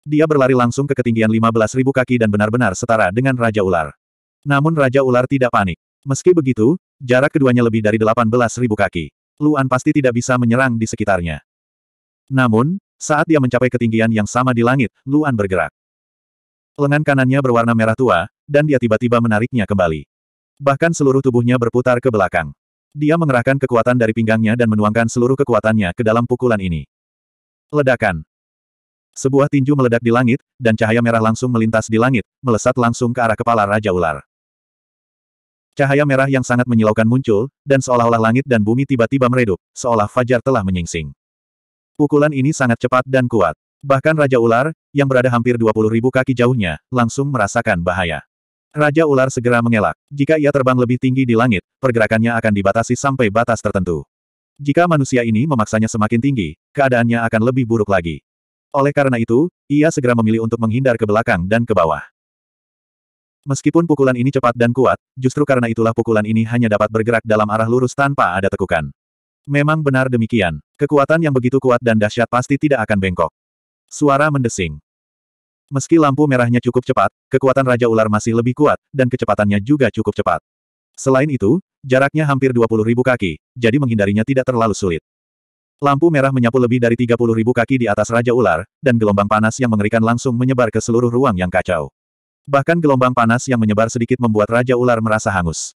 Dia berlari langsung ke ketinggian 15.000 kaki dan benar-benar setara dengan Raja Ular. Namun Raja Ular tidak panik. Meski begitu, jarak keduanya lebih dari 18.000 kaki. Luan pasti tidak bisa menyerang di sekitarnya. Namun, saat dia mencapai ketinggian yang sama di langit, Luan bergerak. Lengan kanannya berwarna merah tua, dan dia tiba-tiba menariknya kembali. Bahkan seluruh tubuhnya berputar ke belakang. Dia mengerahkan kekuatan dari pinggangnya dan menuangkan seluruh kekuatannya ke dalam pukulan ini. Ledakan. Sebuah tinju meledak di langit, dan cahaya merah langsung melintas di langit, melesat langsung ke arah kepala Raja Ular. Cahaya merah yang sangat menyilaukan muncul, dan seolah-olah langit dan bumi tiba-tiba meredup, seolah fajar telah menyingsing. Pukulan ini sangat cepat dan kuat. Bahkan Raja Ular, yang berada hampir 20 ribu kaki jauhnya, langsung merasakan bahaya. Raja Ular segera mengelak. Jika ia terbang lebih tinggi di langit, pergerakannya akan dibatasi sampai batas tertentu. Jika manusia ini memaksanya semakin tinggi, keadaannya akan lebih buruk lagi. Oleh karena itu, ia segera memilih untuk menghindar ke belakang dan ke bawah. Meskipun pukulan ini cepat dan kuat, justru karena itulah pukulan ini hanya dapat bergerak dalam arah lurus tanpa ada tekukan. Memang benar demikian. Kekuatan yang begitu kuat dan dahsyat pasti tidak akan bengkok. Suara mendesing. Meski lampu merahnya cukup cepat, kekuatan Raja Ular masih lebih kuat, dan kecepatannya juga cukup cepat. Selain itu, jaraknya hampir 20 ribu kaki, jadi menghindarinya tidak terlalu sulit. Lampu merah menyapu lebih dari 30 ribu kaki di atas Raja Ular, dan gelombang panas yang mengerikan langsung menyebar ke seluruh ruang yang kacau. Bahkan gelombang panas yang menyebar sedikit membuat Raja Ular merasa hangus.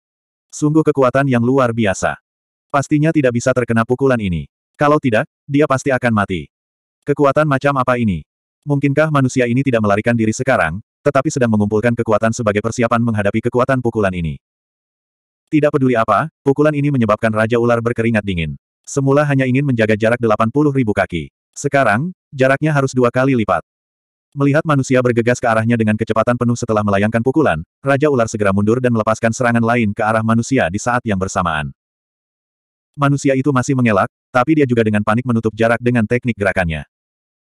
Sungguh kekuatan yang luar biasa. Pastinya tidak bisa terkena pukulan ini. Kalau tidak, dia pasti akan mati. Kekuatan macam apa ini? Mungkinkah manusia ini tidak melarikan diri sekarang, tetapi sedang mengumpulkan kekuatan sebagai persiapan menghadapi kekuatan pukulan ini? Tidak peduli apa, pukulan ini menyebabkan Raja Ular berkeringat dingin. Semula hanya ingin menjaga jarak 80 ribu kaki. Sekarang, jaraknya harus dua kali lipat. Melihat manusia bergegas ke arahnya dengan kecepatan penuh setelah melayangkan pukulan, Raja Ular segera mundur dan melepaskan serangan lain ke arah manusia di saat yang bersamaan. Manusia itu masih mengelak, tapi dia juga dengan panik menutup jarak dengan teknik gerakannya.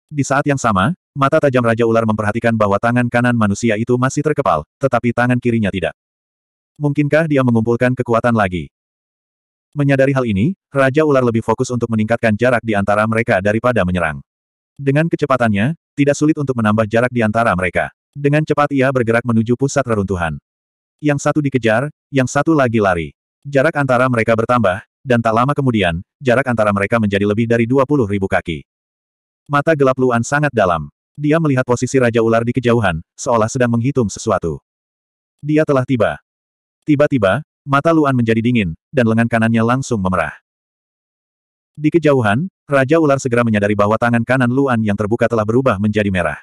Di saat yang sama, mata tajam Raja Ular memperhatikan bahwa tangan kanan manusia itu masih terkepal, tetapi tangan kirinya tidak. Mungkinkah dia mengumpulkan kekuatan lagi? Menyadari hal ini, Raja Ular lebih fokus untuk meningkatkan jarak di antara mereka daripada menyerang. Dengan kecepatannya, tidak sulit untuk menambah jarak di antara mereka. Dengan cepat ia bergerak menuju pusat reruntuhan. Yang satu dikejar, yang satu lagi lari. Jarak antara mereka bertambah, dan tak lama kemudian, jarak antara mereka menjadi lebih dari dua puluh ribu kaki. Mata gelap Luan sangat dalam. Dia melihat posisi Raja Ular di kejauhan, seolah sedang menghitung sesuatu. Dia telah tiba. Tiba-tiba, mata Luan menjadi dingin, dan lengan kanannya langsung memerah. Di kejauhan, Raja Ular segera menyadari bahwa tangan kanan Luan yang terbuka telah berubah menjadi merah.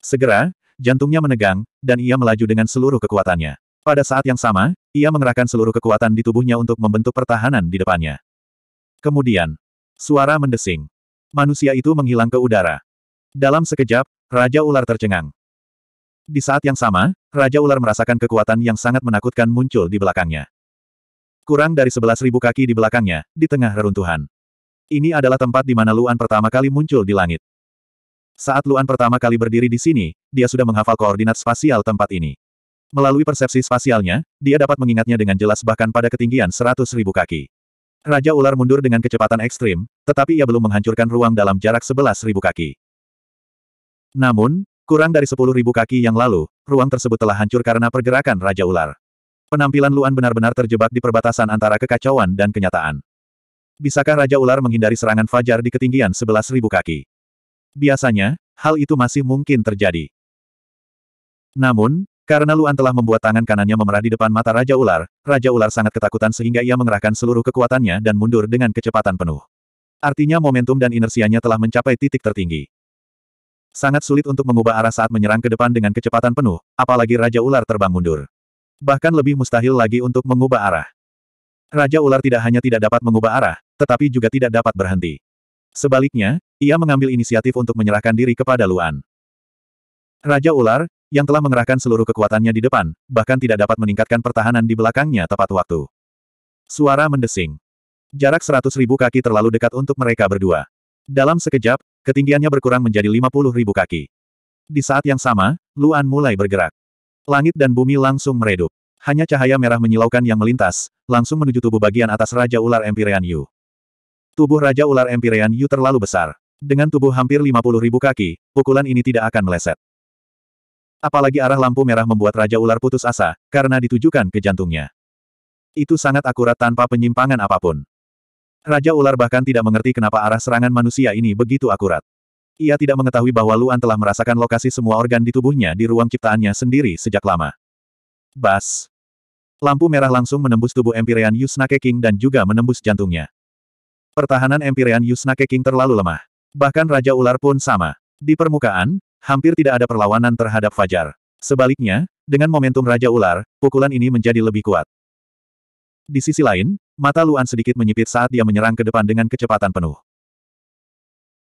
Segera, jantungnya menegang, dan ia melaju dengan seluruh kekuatannya. Pada saat yang sama, ia mengerahkan seluruh kekuatan di tubuhnya untuk membentuk pertahanan di depannya. Kemudian, suara mendesing. Manusia itu menghilang ke udara. Dalam sekejap, Raja Ular tercengang. Di saat yang sama, Raja Ular merasakan kekuatan yang sangat menakutkan muncul di belakangnya. Kurang dari sebelas ribu kaki di belakangnya, di tengah reruntuhan. Ini adalah tempat di mana Luan pertama kali muncul di langit. Saat Luan pertama kali berdiri di sini, dia sudah menghafal koordinat spasial tempat ini. Melalui persepsi spasialnya, dia dapat mengingatnya dengan jelas bahkan pada ketinggian seratus ribu kaki. Raja ular mundur dengan kecepatan ekstrim, tetapi ia belum menghancurkan ruang dalam jarak sebelas ribu kaki. Namun, kurang dari sepuluh ribu kaki yang lalu, ruang tersebut telah hancur karena pergerakan Raja ular. Penampilan Luan benar-benar terjebak di perbatasan antara kekacauan dan kenyataan. Bisakah Raja Ular menghindari serangan fajar di ketinggian sebelas ribu kaki? Biasanya, hal itu masih mungkin terjadi. Namun, karena Luan telah membuat tangan kanannya memerah di depan mata Raja Ular, Raja Ular sangat ketakutan sehingga ia mengerahkan seluruh kekuatannya dan mundur dengan kecepatan penuh. Artinya momentum dan inersianya telah mencapai titik tertinggi. Sangat sulit untuk mengubah arah saat menyerang ke depan dengan kecepatan penuh, apalagi Raja Ular terbang mundur. Bahkan lebih mustahil lagi untuk mengubah arah. Raja Ular tidak hanya tidak dapat mengubah arah, tetapi juga tidak dapat berhenti. Sebaliknya, ia mengambil inisiatif untuk menyerahkan diri kepada Luan. Raja Ular, yang telah mengerahkan seluruh kekuatannya di depan, bahkan tidak dapat meningkatkan pertahanan di belakangnya tepat waktu. Suara mendesing. Jarak seratus ribu kaki terlalu dekat untuk mereka berdua. Dalam sekejap, ketinggiannya berkurang menjadi lima puluh ribu kaki. Di saat yang sama, Luan mulai bergerak. Langit dan bumi langsung meredup. Hanya cahaya merah menyilaukan yang melintas, langsung menuju tubuh bagian atas Raja Ular Empyrean Yu. Tubuh Raja Ular Empyrean Yu terlalu besar. Dengan tubuh hampir lima puluh ribu kaki, pukulan ini tidak akan meleset. Apalagi arah lampu merah membuat Raja Ular putus asa, karena ditujukan ke jantungnya. Itu sangat akurat tanpa penyimpangan apapun. Raja Ular bahkan tidak mengerti kenapa arah serangan manusia ini begitu akurat. Ia tidak mengetahui bahwa Luan telah merasakan lokasi semua organ di tubuhnya di ruang ciptaannya sendiri sejak lama. Bas. Lampu merah langsung menembus tubuh Empyrean Yusnake King dan juga menembus jantungnya. Pertahanan Empyrean Yusnake King terlalu lemah. Bahkan Raja Ular pun sama. Di permukaan, Hampir tidak ada perlawanan terhadap Fajar. Sebaliknya, dengan momentum Raja Ular, pukulan ini menjadi lebih kuat. Di sisi lain, mata Luan sedikit menyipit saat dia menyerang ke depan dengan kecepatan penuh.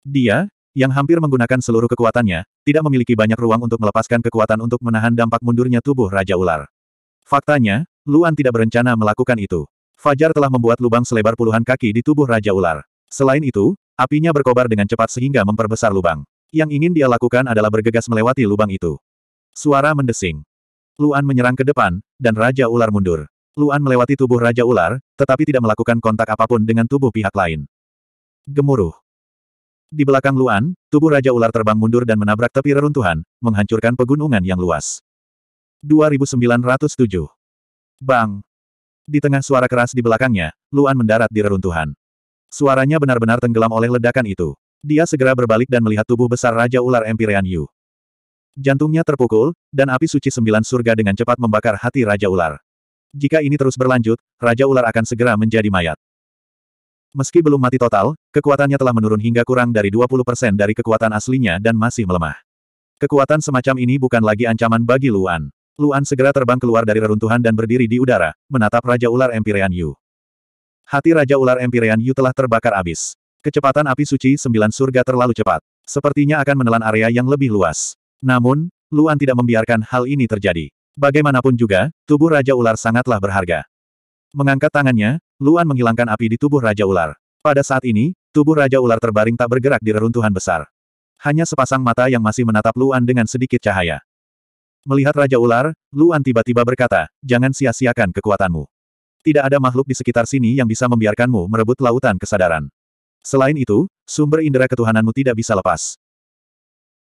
Dia, yang hampir menggunakan seluruh kekuatannya, tidak memiliki banyak ruang untuk melepaskan kekuatan untuk menahan dampak mundurnya tubuh Raja Ular. Faktanya, Luan tidak berencana melakukan itu. Fajar telah membuat lubang selebar puluhan kaki di tubuh Raja Ular. Selain itu, apinya berkobar dengan cepat sehingga memperbesar lubang. Yang ingin dia lakukan adalah bergegas melewati lubang itu. Suara mendesing. Luan menyerang ke depan, dan Raja Ular mundur. Luan melewati tubuh Raja Ular, tetapi tidak melakukan kontak apapun dengan tubuh pihak lain. Gemuruh. Di belakang Luan, tubuh Raja Ular terbang mundur dan menabrak tepi reruntuhan, menghancurkan pegunungan yang luas. 2907. Bang! Di tengah suara keras di belakangnya, Luan mendarat di reruntuhan. Suaranya benar-benar tenggelam oleh ledakan itu. Dia segera berbalik dan melihat tubuh besar Raja Ular Empyrean Yu. Jantungnya terpukul, dan api suci sembilan surga dengan cepat membakar hati Raja Ular. Jika ini terus berlanjut, Raja Ular akan segera menjadi mayat. Meski belum mati total, kekuatannya telah menurun hingga kurang dari 20% dari kekuatan aslinya dan masih melemah. Kekuatan semacam ini bukan lagi ancaman bagi Luan. Luan segera terbang keluar dari reruntuhan dan berdiri di udara, menatap Raja Ular Empyrean Yu. Hati Raja Ular Empyrean Yu telah terbakar abis. Kecepatan api suci sembilan surga terlalu cepat. Sepertinya akan menelan area yang lebih luas. Namun, Luan tidak membiarkan hal ini terjadi. Bagaimanapun juga, tubuh Raja Ular sangatlah berharga. Mengangkat tangannya, Luan menghilangkan api di tubuh Raja Ular. Pada saat ini, tubuh Raja Ular terbaring tak bergerak di reruntuhan besar. Hanya sepasang mata yang masih menatap Luan dengan sedikit cahaya. Melihat Raja Ular, Luan tiba-tiba berkata, jangan sia-siakan kekuatanmu. Tidak ada makhluk di sekitar sini yang bisa membiarkanmu merebut lautan kesadaran. Selain itu, sumber indera ketuhananmu tidak bisa lepas.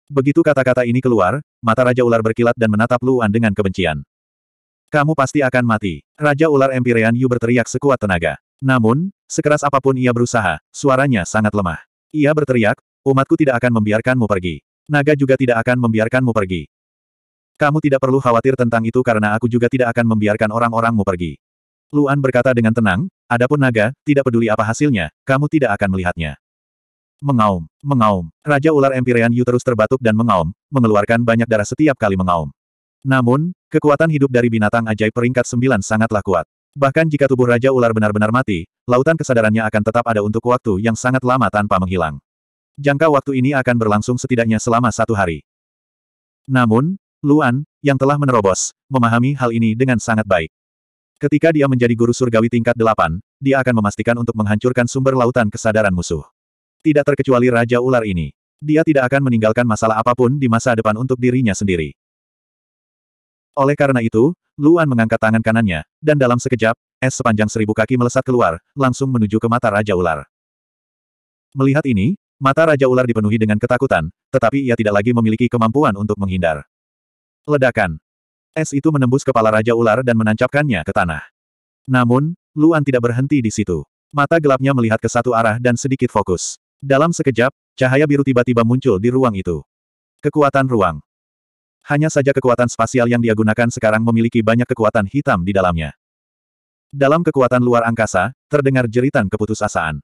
Begitu kata-kata ini keluar, mata Raja Ular berkilat dan menatap Luan dengan kebencian. Kamu pasti akan mati. Raja Ular Empyrean Yu berteriak sekuat tenaga. Namun, sekeras apapun ia berusaha, suaranya sangat lemah. Ia berteriak, umatku tidak akan membiarkanmu pergi. Naga juga tidak akan membiarkanmu pergi. Kamu tidak perlu khawatir tentang itu karena aku juga tidak akan membiarkan orang-orangmu pergi. Luan berkata dengan tenang, Adapun naga, tidak peduli apa hasilnya, kamu tidak akan melihatnya. Mengaum, mengaum. Raja ular Empyrean Yu terus terbatuk dan mengaum, mengeluarkan banyak darah setiap kali mengaum. Namun, kekuatan hidup dari binatang ajaib peringkat sembilan sangatlah kuat. Bahkan jika tubuh Raja Ular benar-benar mati, lautan kesadarannya akan tetap ada untuk waktu yang sangat lama tanpa menghilang. Jangka waktu ini akan berlangsung setidaknya selama satu hari. Namun, Luan, yang telah menerobos, memahami hal ini dengan sangat baik. Ketika dia menjadi guru surgawi tingkat delapan, dia akan memastikan untuk menghancurkan sumber lautan kesadaran musuh. Tidak terkecuali Raja Ular ini. Dia tidak akan meninggalkan masalah apapun di masa depan untuk dirinya sendiri. Oleh karena itu, Luan mengangkat tangan kanannya, dan dalam sekejap, es sepanjang seribu kaki melesat keluar, langsung menuju ke mata Raja Ular. Melihat ini, mata Raja Ular dipenuhi dengan ketakutan, tetapi ia tidak lagi memiliki kemampuan untuk menghindar. Ledakan. Es itu menembus kepala Raja Ular dan menancapkannya ke tanah. Namun, Luan tidak berhenti di situ. Mata gelapnya melihat ke satu arah dan sedikit fokus. Dalam sekejap, cahaya biru tiba-tiba muncul di ruang itu. Kekuatan ruang. Hanya saja kekuatan spasial yang dia gunakan sekarang memiliki banyak kekuatan hitam di dalamnya. Dalam kekuatan luar angkasa, terdengar jeritan keputusasaan.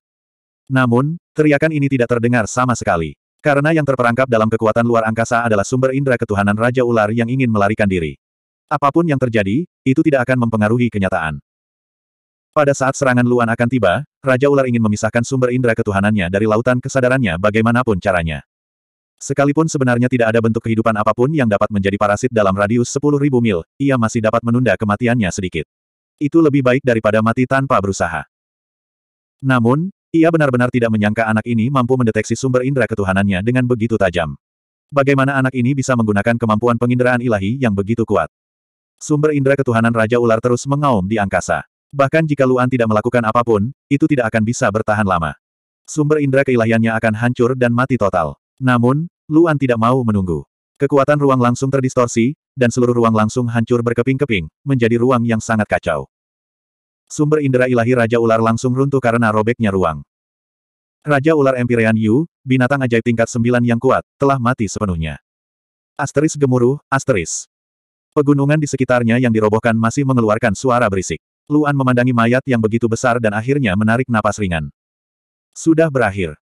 Namun, teriakan ini tidak terdengar sama sekali. Karena yang terperangkap dalam kekuatan luar angkasa adalah sumber indera ketuhanan Raja Ular yang ingin melarikan diri. Apapun yang terjadi, itu tidak akan mempengaruhi kenyataan. Pada saat serangan Luan akan tiba, Raja Ular ingin memisahkan sumber indera ketuhanannya dari lautan kesadarannya bagaimanapun caranya. Sekalipun sebenarnya tidak ada bentuk kehidupan apapun yang dapat menjadi parasit dalam radius 10.000 mil, ia masih dapat menunda kematiannya sedikit. Itu lebih baik daripada mati tanpa berusaha. Namun, ia benar-benar tidak menyangka anak ini mampu mendeteksi sumber indera ketuhanannya dengan begitu tajam. Bagaimana anak ini bisa menggunakan kemampuan penginderaan ilahi yang begitu kuat? Sumber indera ketuhanan Raja Ular terus mengaum di angkasa. Bahkan jika Luan tidak melakukan apapun, itu tidak akan bisa bertahan lama. Sumber indera keilahiannya akan hancur dan mati total. Namun, Luan tidak mau menunggu. Kekuatan ruang langsung terdistorsi, dan seluruh ruang langsung hancur berkeping-keping, menjadi ruang yang sangat kacau. Sumber indera ilahi Raja Ular langsung runtuh karena robeknya ruang. Raja Ular Empyrean Yu, binatang ajaib tingkat 9 yang kuat, telah mati sepenuhnya. Asteris gemuruh, asteris. Pegunungan di sekitarnya yang dirobohkan masih mengeluarkan suara berisik. Luan memandangi mayat yang begitu besar dan akhirnya menarik napas ringan. Sudah berakhir.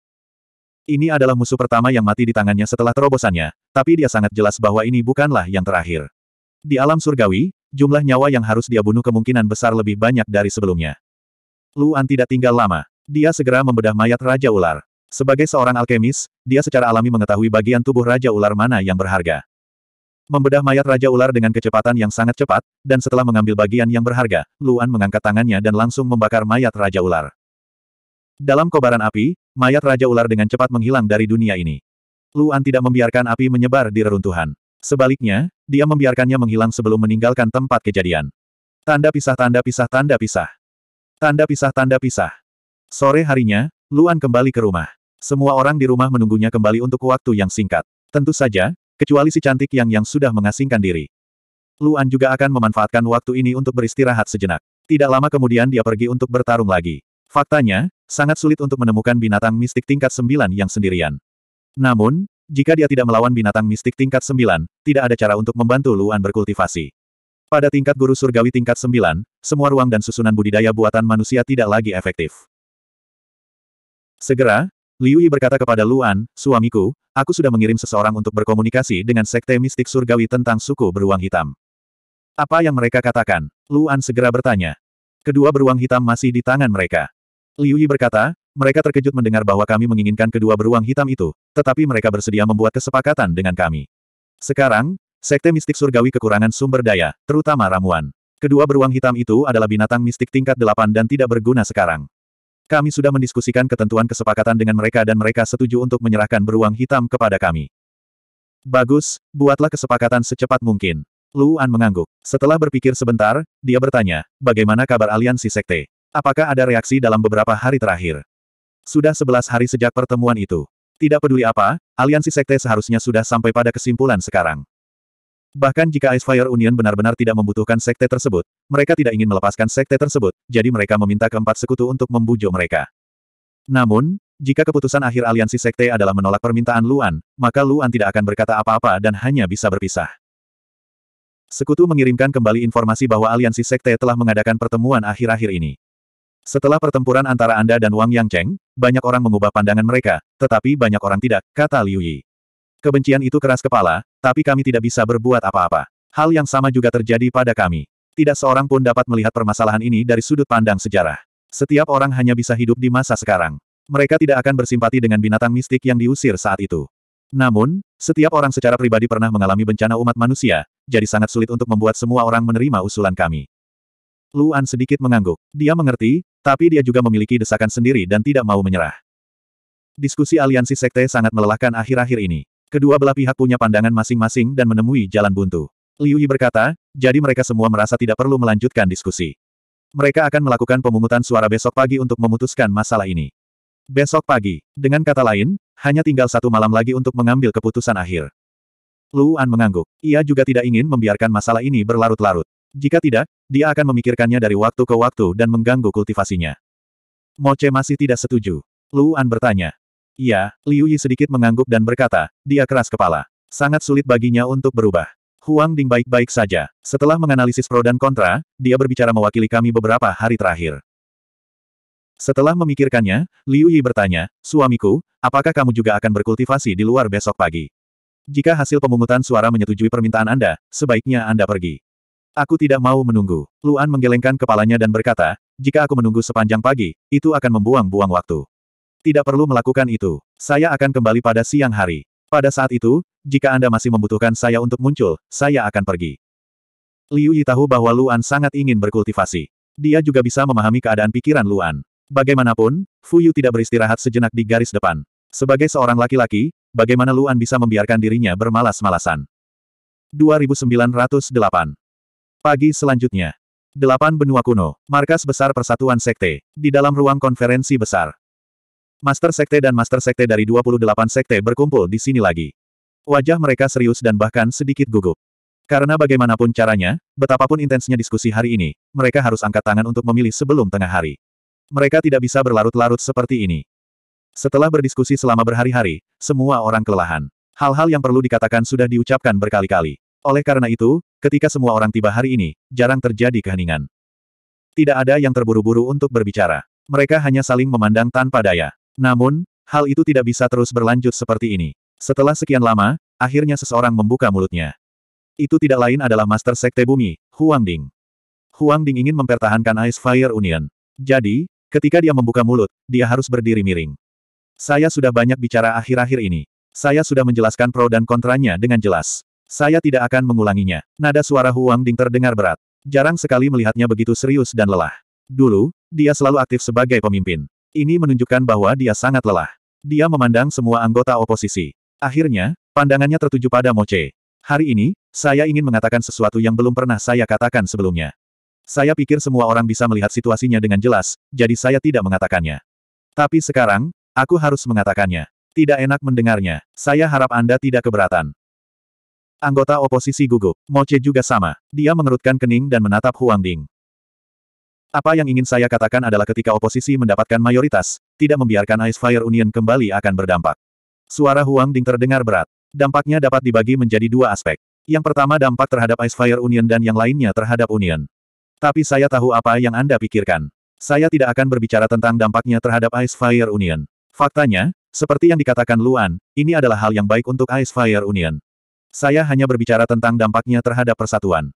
Ini adalah musuh pertama yang mati di tangannya setelah terobosannya, tapi dia sangat jelas bahwa ini bukanlah yang terakhir. Di alam surgawi, jumlah nyawa yang harus dia bunuh kemungkinan besar lebih banyak dari sebelumnya. Luan tidak tinggal lama. Dia segera membedah mayat Raja Ular. Sebagai seorang alkemis, dia secara alami mengetahui bagian tubuh Raja Ular mana yang berharga. Membedah mayat Raja Ular dengan kecepatan yang sangat cepat, dan setelah mengambil bagian yang berharga, Luan mengangkat tangannya dan langsung membakar mayat Raja Ular. Dalam kobaran api, mayat Raja Ular dengan cepat menghilang dari dunia ini. Luan tidak membiarkan api menyebar di reruntuhan. Sebaliknya, dia membiarkannya menghilang sebelum meninggalkan tempat kejadian. Tanda pisah tanda pisah tanda pisah. Tanda pisah tanda pisah. Sore harinya, Luan kembali ke rumah. Semua orang di rumah menunggunya kembali untuk waktu yang singkat. Tentu saja, Kecuali si cantik yang yang sudah mengasingkan diri. Luan juga akan memanfaatkan waktu ini untuk beristirahat sejenak. Tidak lama kemudian dia pergi untuk bertarung lagi. Faktanya, sangat sulit untuk menemukan binatang mistik tingkat 9 yang sendirian. Namun, jika dia tidak melawan binatang mistik tingkat 9, tidak ada cara untuk membantu Luan berkultivasi. Pada tingkat guru surgawi tingkat 9, semua ruang dan susunan budidaya buatan manusia tidak lagi efektif. Segera, Liu Yi berkata kepada Luan, suamiku, aku sudah mengirim seseorang untuk berkomunikasi dengan sekte mistik surgawi tentang suku beruang hitam. Apa yang mereka katakan? Luan segera bertanya. Kedua beruang hitam masih di tangan mereka. Liu Yi berkata, mereka terkejut mendengar bahwa kami menginginkan kedua beruang hitam itu, tetapi mereka bersedia membuat kesepakatan dengan kami. Sekarang, sekte mistik surgawi kekurangan sumber daya, terutama ramuan. Kedua beruang hitam itu adalah binatang mistik tingkat delapan dan tidak berguna sekarang. Kami sudah mendiskusikan ketentuan kesepakatan dengan mereka dan mereka setuju untuk menyerahkan beruang hitam kepada kami. Bagus, buatlah kesepakatan secepat mungkin. Luan mengangguk. Setelah berpikir sebentar, dia bertanya, bagaimana kabar aliansi sekte? Apakah ada reaksi dalam beberapa hari terakhir? Sudah sebelas hari sejak pertemuan itu. Tidak peduli apa, aliansi sekte seharusnya sudah sampai pada kesimpulan sekarang. Bahkan jika Ice Fire Union benar-benar tidak membutuhkan sekte tersebut, mereka tidak ingin melepaskan sekte tersebut, jadi mereka meminta keempat sekutu untuk membujuk mereka. Namun, jika keputusan akhir aliansi sekte adalah menolak permintaan Luan, maka Luan tidak akan berkata apa-apa dan hanya bisa berpisah. Sekutu mengirimkan kembali informasi bahwa aliansi sekte telah mengadakan pertemuan akhir-akhir ini. Setelah pertempuran antara Anda dan Wang Yangcheng, banyak orang mengubah pandangan mereka, tetapi banyak orang tidak, kata Liu Yi. Kebencian itu keras kepala, tapi kami tidak bisa berbuat apa-apa. Hal yang sama juga terjadi pada kami. Tidak seorang pun dapat melihat permasalahan ini dari sudut pandang sejarah. Setiap orang hanya bisa hidup di masa sekarang. Mereka tidak akan bersimpati dengan binatang mistik yang diusir saat itu. Namun, setiap orang secara pribadi pernah mengalami bencana umat manusia, jadi sangat sulit untuk membuat semua orang menerima usulan kami. Luan sedikit mengangguk. Dia mengerti, tapi dia juga memiliki desakan sendiri dan tidak mau menyerah. Diskusi aliansi sekte sangat melelahkan akhir-akhir ini. Kedua belah pihak punya pandangan masing-masing dan menemui jalan buntu. Liu Yi berkata, jadi mereka semua merasa tidak perlu melanjutkan diskusi. Mereka akan melakukan pemungutan suara besok pagi untuk memutuskan masalah ini. Besok pagi, dengan kata lain, hanya tinggal satu malam lagi untuk mengambil keputusan akhir. Luan mengangguk. Ia juga tidak ingin membiarkan masalah ini berlarut-larut. Jika tidak, dia akan memikirkannya dari waktu ke waktu dan mengganggu kultivasinya. Moce masih tidak setuju. Luan bertanya, Iya, Liu Yi sedikit mengangguk dan berkata, dia keras kepala. Sangat sulit baginya untuk berubah. Huang Ding baik-baik saja. Setelah menganalisis pro dan kontra, dia berbicara mewakili kami beberapa hari terakhir. Setelah memikirkannya, Liu Yi bertanya, suamiku, apakah kamu juga akan berkultivasi di luar besok pagi? Jika hasil pemungutan suara menyetujui permintaan Anda, sebaiknya Anda pergi. Aku tidak mau menunggu. Luan menggelengkan kepalanya dan berkata, jika aku menunggu sepanjang pagi, itu akan membuang-buang waktu tidak perlu melakukan itu. Saya akan kembali pada siang hari. Pada saat itu, jika Anda masih membutuhkan saya untuk muncul, saya akan pergi. Liu Yi tahu bahwa Luan sangat ingin berkultivasi. Dia juga bisa memahami keadaan pikiran Luan. Bagaimanapun, Fu Yu tidak beristirahat sejenak di garis depan. Sebagai seorang laki-laki, bagaimana Luan bisa membiarkan dirinya bermalas-malasan? 2908 Pagi selanjutnya. Delapan benua kuno, markas besar persatuan sekte, di dalam ruang konferensi besar. Master Sekte dan Master Sekte dari 28 Sekte berkumpul di sini lagi. Wajah mereka serius dan bahkan sedikit gugup. Karena bagaimanapun caranya, betapapun intensnya diskusi hari ini, mereka harus angkat tangan untuk memilih sebelum tengah hari. Mereka tidak bisa berlarut-larut seperti ini. Setelah berdiskusi selama berhari-hari, semua orang kelelahan. Hal-hal yang perlu dikatakan sudah diucapkan berkali-kali. Oleh karena itu, ketika semua orang tiba hari ini, jarang terjadi keheningan. Tidak ada yang terburu-buru untuk berbicara. Mereka hanya saling memandang tanpa daya. Namun, hal itu tidak bisa terus berlanjut seperti ini. Setelah sekian lama, akhirnya seseorang membuka mulutnya. Itu tidak lain adalah Master Sekte Bumi, Huang Ding. Huang Ding ingin mempertahankan Ice Fire Union. Jadi, ketika dia membuka mulut, dia harus berdiri miring. Saya sudah banyak bicara akhir-akhir ini. Saya sudah menjelaskan pro dan kontranya dengan jelas. Saya tidak akan mengulanginya. Nada suara Huang Ding terdengar berat. Jarang sekali melihatnya begitu serius dan lelah. Dulu, dia selalu aktif sebagai pemimpin. Ini menunjukkan bahwa dia sangat lelah. Dia memandang semua anggota oposisi. Akhirnya, pandangannya tertuju pada Moce. Hari ini, saya ingin mengatakan sesuatu yang belum pernah saya katakan sebelumnya. Saya pikir semua orang bisa melihat situasinya dengan jelas, jadi saya tidak mengatakannya. Tapi sekarang, aku harus mengatakannya. Tidak enak mendengarnya. Saya harap Anda tidak keberatan. Anggota oposisi gugup. Moce juga sama. Dia mengerutkan kening dan menatap Huang Ding. Apa yang ingin saya katakan adalah ketika oposisi mendapatkan mayoritas, tidak membiarkan Ice Fire Union kembali akan berdampak. Suara Huang Ding terdengar berat. Dampaknya dapat dibagi menjadi dua aspek. Yang pertama dampak terhadap Ice Fire Union dan yang lainnya terhadap Union. Tapi saya tahu apa yang Anda pikirkan. Saya tidak akan berbicara tentang dampaknya terhadap Ice Fire Union. Faktanya, seperti yang dikatakan Luan, ini adalah hal yang baik untuk Ice Fire Union. Saya hanya berbicara tentang dampaknya terhadap persatuan.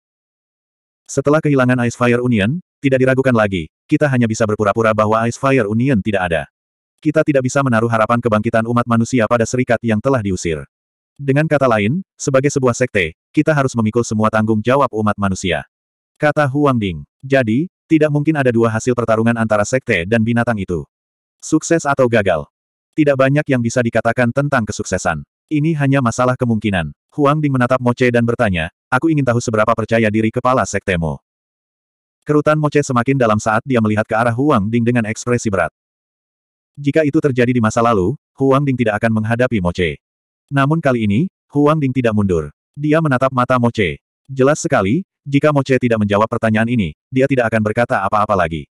Setelah kehilangan Ice Fire Union, tidak diragukan lagi, kita hanya bisa berpura-pura bahwa Ice Fire Union tidak ada. Kita tidak bisa menaruh harapan kebangkitan umat manusia pada serikat yang telah diusir. Dengan kata lain, sebagai sebuah sekte, kita harus memikul semua tanggung jawab umat manusia. Kata Huang Ding. Jadi, tidak mungkin ada dua hasil pertarungan antara sekte dan binatang itu. Sukses atau gagal. Tidak banyak yang bisa dikatakan tentang kesuksesan. Ini hanya masalah kemungkinan. Huang Ding menatap Moce dan bertanya, aku ingin tahu seberapa percaya diri kepala sektemu. Kerutan Moce semakin dalam saat dia melihat ke arah Huang Ding dengan ekspresi berat. Jika itu terjadi di masa lalu, Huang Ding tidak akan menghadapi Moce. Namun kali ini, Huang Ding tidak mundur. Dia menatap mata Moce. Jelas sekali, jika Moce tidak menjawab pertanyaan ini, dia tidak akan berkata apa-apa lagi.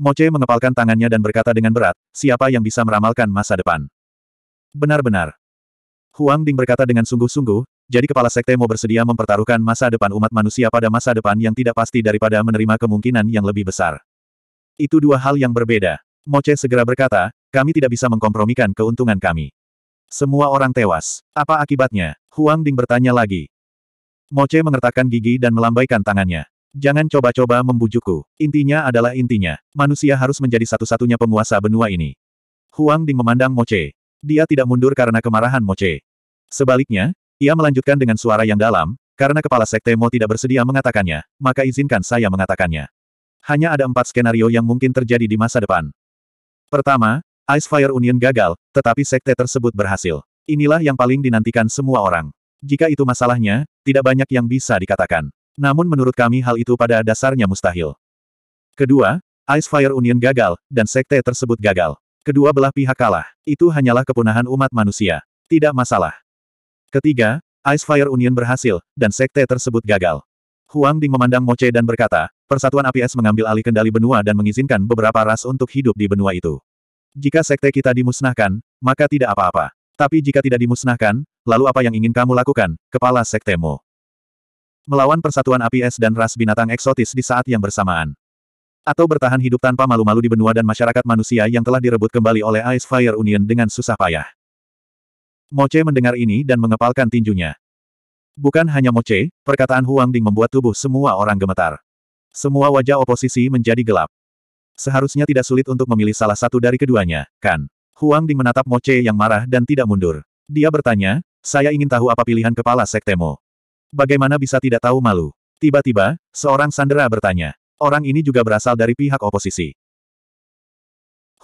Moce mengepalkan tangannya dan berkata dengan berat, siapa yang bisa meramalkan masa depan? Benar-benar. Huang Ding berkata dengan sungguh-sungguh, jadi kepala sekte mau bersedia mempertaruhkan masa depan umat manusia pada masa depan yang tidak pasti daripada menerima kemungkinan yang lebih besar. Itu dua hal yang berbeda. Moce segera berkata, kami tidak bisa mengkompromikan keuntungan kami. Semua orang tewas. Apa akibatnya? Huang Ding bertanya lagi. Moce mengertakkan gigi dan melambaikan tangannya. Jangan coba-coba membujukku. Intinya adalah intinya. Manusia harus menjadi satu-satunya penguasa benua ini. Huang Ding memandang Moce. Dia tidak mundur karena kemarahan Moce. Sebaliknya, ia melanjutkan dengan suara yang dalam, karena kepala sekte Mo tidak bersedia mengatakannya, maka izinkan saya mengatakannya. Hanya ada empat skenario yang mungkin terjadi di masa depan. Pertama, Ice Fire Union gagal, tetapi sekte tersebut berhasil. Inilah yang paling dinantikan semua orang. Jika itu masalahnya, tidak banyak yang bisa dikatakan. Namun menurut kami hal itu pada dasarnya mustahil. Kedua, Ice Fire Union gagal, dan sekte tersebut gagal. Kedua belah pihak kalah. Itu hanyalah kepunahan umat manusia. Tidak masalah. Ketiga, Ice Fire Union berhasil, dan sekte tersebut gagal. Huang Ding memandang Moce dan berkata, Persatuan Api mengambil alih kendali benua dan mengizinkan beberapa ras untuk hidup di benua itu. Jika sekte kita dimusnahkan, maka tidak apa-apa. Tapi jika tidak dimusnahkan, lalu apa yang ingin kamu lakukan, kepala sektemu? Melawan Persatuan Api dan ras binatang eksotis di saat yang bersamaan. Atau bertahan hidup tanpa malu-malu di benua dan masyarakat manusia yang telah direbut kembali oleh Ice Fire Union dengan susah payah. Moce mendengar ini dan mengepalkan tinjunya. Bukan hanya Moce, perkataan Huang Ding membuat tubuh semua orang gemetar. Semua wajah oposisi menjadi gelap. Seharusnya tidak sulit untuk memilih salah satu dari keduanya, kan? Huang Ding menatap Moce yang marah dan tidak mundur. Dia bertanya, saya ingin tahu apa pilihan kepala sektemo. Bagaimana bisa tidak tahu malu? Tiba-tiba, seorang sandera bertanya. Orang ini juga berasal dari pihak oposisi.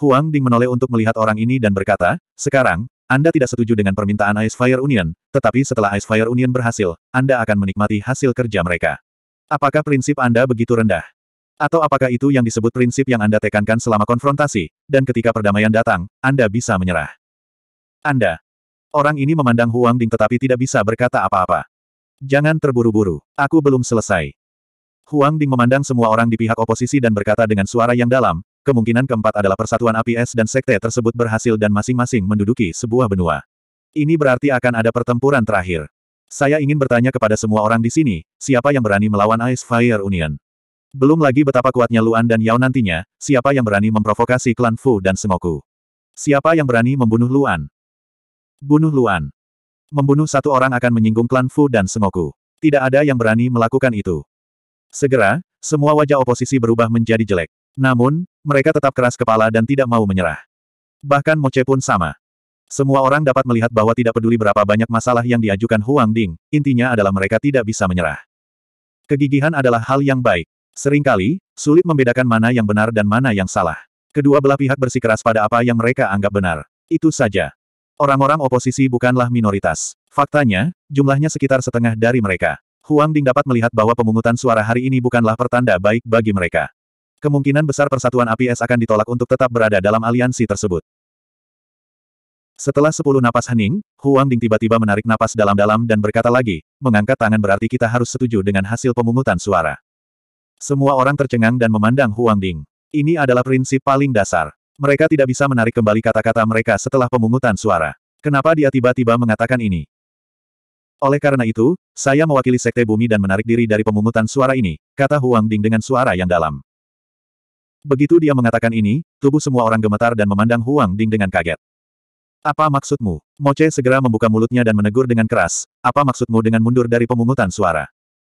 Huang Ding menoleh untuk melihat orang ini dan berkata, sekarang, anda tidak setuju dengan permintaan Ice Fire Union, tetapi setelah Ice Fire Union berhasil, Anda akan menikmati hasil kerja mereka. Apakah prinsip Anda begitu rendah? Atau apakah itu yang disebut prinsip yang Anda tekankan selama konfrontasi, dan ketika perdamaian datang, Anda bisa menyerah? Anda. Orang ini memandang Huang Ding tetapi tidak bisa berkata apa-apa. Jangan terburu-buru, aku belum selesai. Huang Ding memandang semua orang di pihak oposisi dan berkata dengan suara yang dalam, Kemungkinan keempat adalah persatuan api es dan sekte tersebut berhasil dan masing-masing menduduki sebuah benua. Ini berarti akan ada pertempuran terakhir. Saya ingin bertanya kepada semua orang di sini, siapa yang berani melawan Ice Fire Union? Belum lagi betapa kuatnya Luan dan Yao nantinya, siapa yang berani memprovokasi klan Fu dan Sengoku? Siapa yang berani membunuh Luan? Bunuh Luan. Membunuh satu orang akan menyinggung klan Fu dan Sengoku. Tidak ada yang berani melakukan itu. Segera, semua wajah oposisi berubah menjadi jelek. Namun, mereka tetap keras kepala dan tidak mau menyerah. Bahkan Moce pun sama. Semua orang dapat melihat bahwa tidak peduli berapa banyak masalah yang diajukan Huang Ding, intinya adalah mereka tidak bisa menyerah. Kegigihan adalah hal yang baik. Seringkali, sulit membedakan mana yang benar dan mana yang salah. Kedua belah pihak bersikeras pada apa yang mereka anggap benar. Itu saja. Orang-orang oposisi bukanlah minoritas. Faktanya, jumlahnya sekitar setengah dari mereka. Huang Ding dapat melihat bahwa pemungutan suara hari ini bukanlah pertanda baik bagi mereka kemungkinan besar persatuan APS akan ditolak untuk tetap berada dalam aliansi tersebut. Setelah sepuluh napas hening, Huang Ding tiba-tiba menarik napas dalam-dalam dan berkata lagi, mengangkat tangan berarti kita harus setuju dengan hasil pemungutan suara. Semua orang tercengang dan memandang Huang Ding. Ini adalah prinsip paling dasar. Mereka tidak bisa menarik kembali kata-kata mereka setelah pemungutan suara. Kenapa dia tiba-tiba mengatakan ini? Oleh karena itu, saya mewakili Sekte Bumi dan menarik diri dari pemungutan suara ini, kata Huang Ding dengan suara yang dalam. Begitu dia mengatakan ini, tubuh semua orang gemetar dan memandang Huang Ding dengan kaget. Apa maksudmu? Moce segera membuka mulutnya dan menegur dengan keras. Apa maksudmu dengan mundur dari pemungutan suara?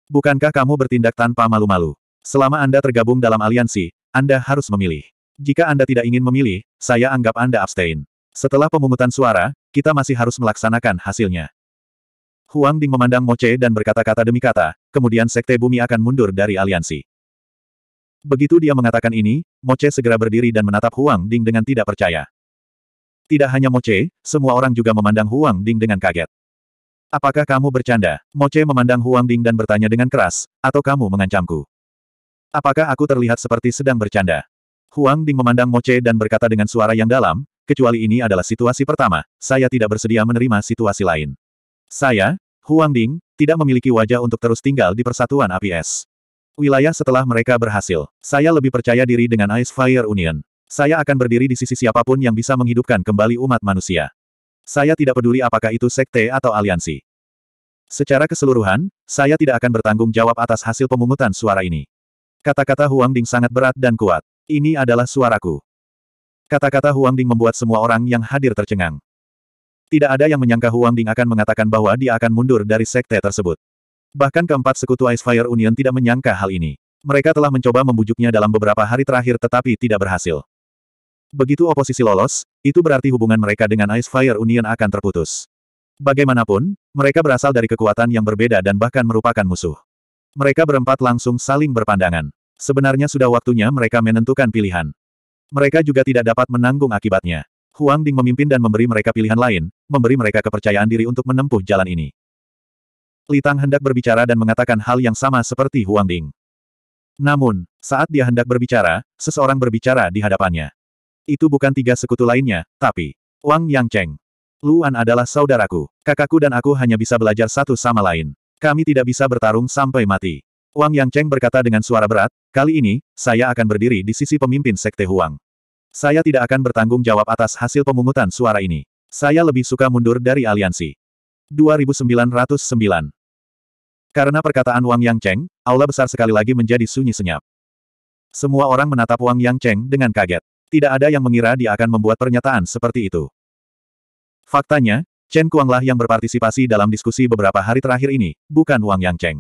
Bukankah kamu bertindak tanpa malu-malu? Selama Anda tergabung dalam aliansi, Anda harus memilih. Jika Anda tidak ingin memilih, saya anggap Anda abstain. Setelah pemungutan suara, kita masih harus melaksanakan hasilnya. Huang Ding memandang Moce dan berkata-kata demi kata, kemudian Sekte Bumi akan mundur dari aliansi. Begitu dia mengatakan ini, Moce segera berdiri dan menatap Huang Ding dengan tidak percaya. Tidak hanya Moce, semua orang juga memandang Huang Ding dengan kaget. Apakah kamu bercanda? Moce? memandang Huang Ding dan bertanya dengan keras, atau kamu mengancamku? Apakah aku terlihat seperti sedang bercanda? Huang Ding memandang Moce dan berkata dengan suara yang dalam, kecuali ini adalah situasi pertama, saya tidak bersedia menerima situasi lain. Saya, Huang Ding, tidak memiliki wajah untuk terus tinggal di persatuan APS. Wilayah setelah mereka berhasil. Saya lebih percaya diri dengan Ice Fire Union. Saya akan berdiri di sisi siapapun yang bisa menghidupkan kembali umat manusia. Saya tidak peduli apakah itu sekte atau aliansi. Secara keseluruhan, saya tidak akan bertanggung jawab atas hasil pemungutan suara ini. Kata-kata Huang Ding sangat berat dan kuat. Ini adalah suaraku. Kata-kata Huang Ding membuat semua orang yang hadir tercengang. Tidak ada yang menyangka Huang Ding akan mengatakan bahwa dia akan mundur dari sekte tersebut. Bahkan keempat sekutu Ice Fire Union tidak menyangka hal ini. Mereka telah mencoba membujuknya dalam beberapa hari terakhir tetapi tidak berhasil. Begitu oposisi lolos, itu berarti hubungan mereka dengan Ice Fire Union akan terputus. Bagaimanapun, mereka berasal dari kekuatan yang berbeda dan bahkan merupakan musuh. Mereka berempat langsung saling berpandangan. Sebenarnya sudah waktunya mereka menentukan pilihan. Mereka juga tidak dapat menanggung akibatnya. Huang Ding memimpin dan memberi mereka pilihan lain, memberi mereka kepercayaan diri untuk menempuh jalan ini. Li Tang hendak berbicara dan mengatakan hal yang sama seperti Huang Ding. Namun, saat dia hendak berbicara, seseorang berbicara di hadapannya. Itu bukan tiga sekutu lainnya, tapi Wang Yang Cheng. Luan adalah saudaraku. Kakakku dan aku hanya bisa belajar satu sama lain. Kami tidak bisa bertarung sampai mati. Wang Yang Cheng berkata dengan suara berat, kali ini, saya akan berdiri di sisi pemimpin Sekte Huang. Saya tidak akan bertanggung jawab atas hasil pemungutan suara ini. Saya lebih suka mundur dari aliansi. 2909. Karena perkataan Wang Yang Cheng, aula besar sekali lagi menjadi sunyi senyap. Semua orang menatap Wang Yang Cheng dengan kaget. Tidak ada yang mengira dia akan membuat pernyataan seperti itu. Faktanya, Chen Kuanglah yang berpartisipasi dalam diskusi beberapa hari terakhir ini, bukan Wang Yang Cheng.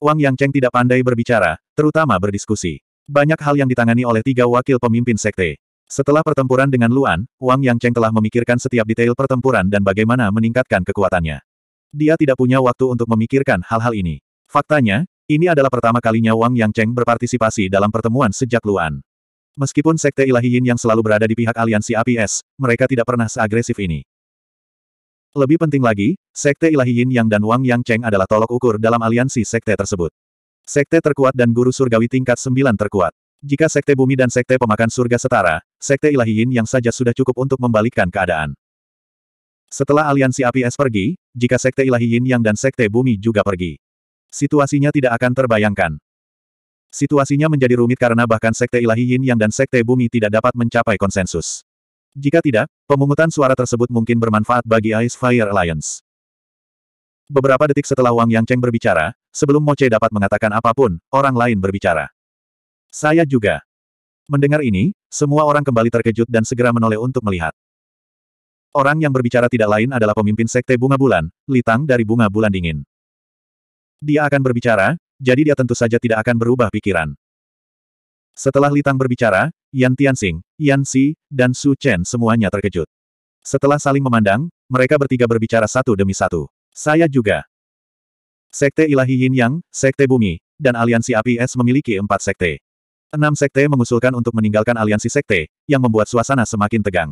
Wang Yang Cheng tidak pandai berbicara, terutama berdiskusi. Banyak hal yang ditangani oleh tiga wakil pemimpin sekte. Setelah pertempuran dengan Luan, Wang Yang Cheng telah memikirkan setiap detail pertempuran dan bagaimana meningkatkan kekuatannya. Dia tidak punya waktu untuk memikirkan hal-hal ini. Faktanya, ini adalah pertama kalinya Wang Yang Cheng berpartisipasi dalam pertemuan sejak Luan. Meskipun Sekte Ilahi Yin yang selalu berada di pihak aliansi APS, mereka tidak pernah seagresif ini. Lebih penting lagi, Sekte Ilahi Yin Yang dan Wang Yang Cheng adalah tolok ukur dalam aliansi sekte tersebut. Sekte terkuat dan guru surgawi tingkat 9 terkuat. Jika sekte bumi dan sekte pemakan surga setara, sekte ilahiyin yang saja sudah cukup untuk membalikkan keadaan. Setelah aliansi api es pergi, jika sekte ilahiyin yang dan sekte bumi juga pergi. Situasinya tidak akan terbayangkan. Situasinya menjadi rumit karena bahkan sekte ilahiyin yang dan sekte bumi tidak dapat mencapai konsensus. Jika tidak, pemungutan suara tersebut mungkin bermanfaat bagi Ice Fire Alliance. Beberapa detik setelah Wang Yang Cheng berbicara, sebelum Che dapat mengatakan apapun, orang lain berbicara. Saya juga. Mendengar ini, semua orang kembali terkejut dan segera menoleh untuk melihat. Orang yang berbicara tidak lain adalah pemimpin sekte bunga bulan, Litang dari bunga bulan dingin. Dia akan berbicara, jadi dia tentu saja tidak akan berubah pikiran. Setelah Litang berbicara, Yan Tianxing, Yan Xi, dan Su Chen semuanya terkejut. Setelah saling memandang, mereka bertiga berbicara satu demi satu. Saya juga. Sekte Ilahi Yin Yang, Sekte Bumi, dan Aliansi Api Es memiliki empat sekte. Enam sekte mengusulkan untuk meninggalkan aliansi sekte, yang membuat suasana semakin tegang.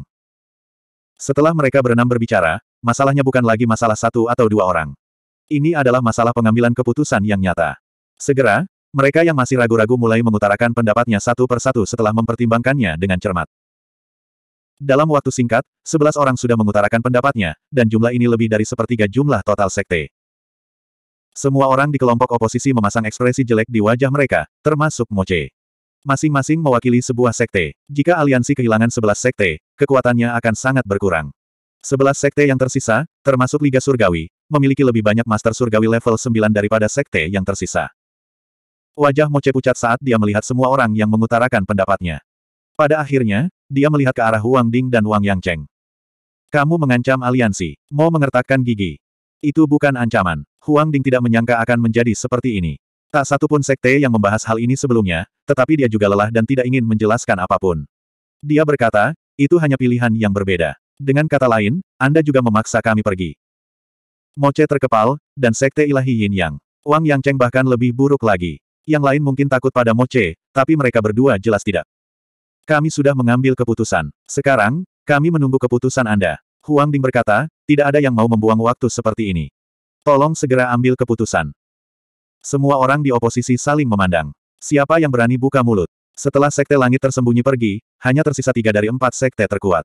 Setelah mereka berenam berbicara, masalahnya bukan lagi masalah satu atau dua orang. Ini adalah masalah pengambilan keputusan yang nyata. Segera, mereka yang masih ragu-ragu mulai mengutarakan pendapatnya satu per satu setelah mempertimbangkannya dengan cermat. Dalam waktu singkat, sebelas orang sudah mengutarakan pendapatnya, dan jumlah ini lebih dari sepertiga jumlah total sekte. Semua orang di kelompok oposisi memasang ekspresi jelek di wajah mereka, termasuk Moce. Masing-masing mewakili sebuah sekte. Jika aliansi kehilangan sebelas sekte, kekuatannya akan sangat berkurang. Sebelas sekte yang tersisa, termasuk Liga Surgawi, memiliki lebih banyak Master Surgawi level 9 daripada sekte yang tersisa. Wajah Moce pucat saat dia melihat semua orang yang mengutarakan pendapatnya. Pada akhirnya, dia melihat ke arah Huang Ding dan Wang Yang Cheng. Kamu mengancam aliansi. Mo mengertakkan gigi. Itu bukan ancaman. Huang Ding tidak menyangka akan menjadi seperti ini. Tak satu pun sekte yang membahas hal ini sebelumnya, tetapi dia juga lelah dan tidak ingin menjelaskan apapun. Dia berkata, itu hanya pilihan yang berbeda. Dengan kata lain, Anda juga memaksa kami pergi. Moce terkepal, dan sekte ilahi Yin Yang. Wang Yang Cheng bahkan lebih buruk lagi. Yang lain mungkin takut pada Moce, tapi mereka berdua jelas tidak. Kami sudah mengambil keputusan. Sekarang, kami menunggu keputusan Anda. Huang Ding berkata, tidak ada yang mau membuang waktu seperti ini. Tolong segera ambil keputusan. Semua orang di oposisi saling memandang. Siapa yang berani buka mulut? Setelah sekte langit tersembunyi pergi, hanya tersisa tiga dari empat sekte terkuat.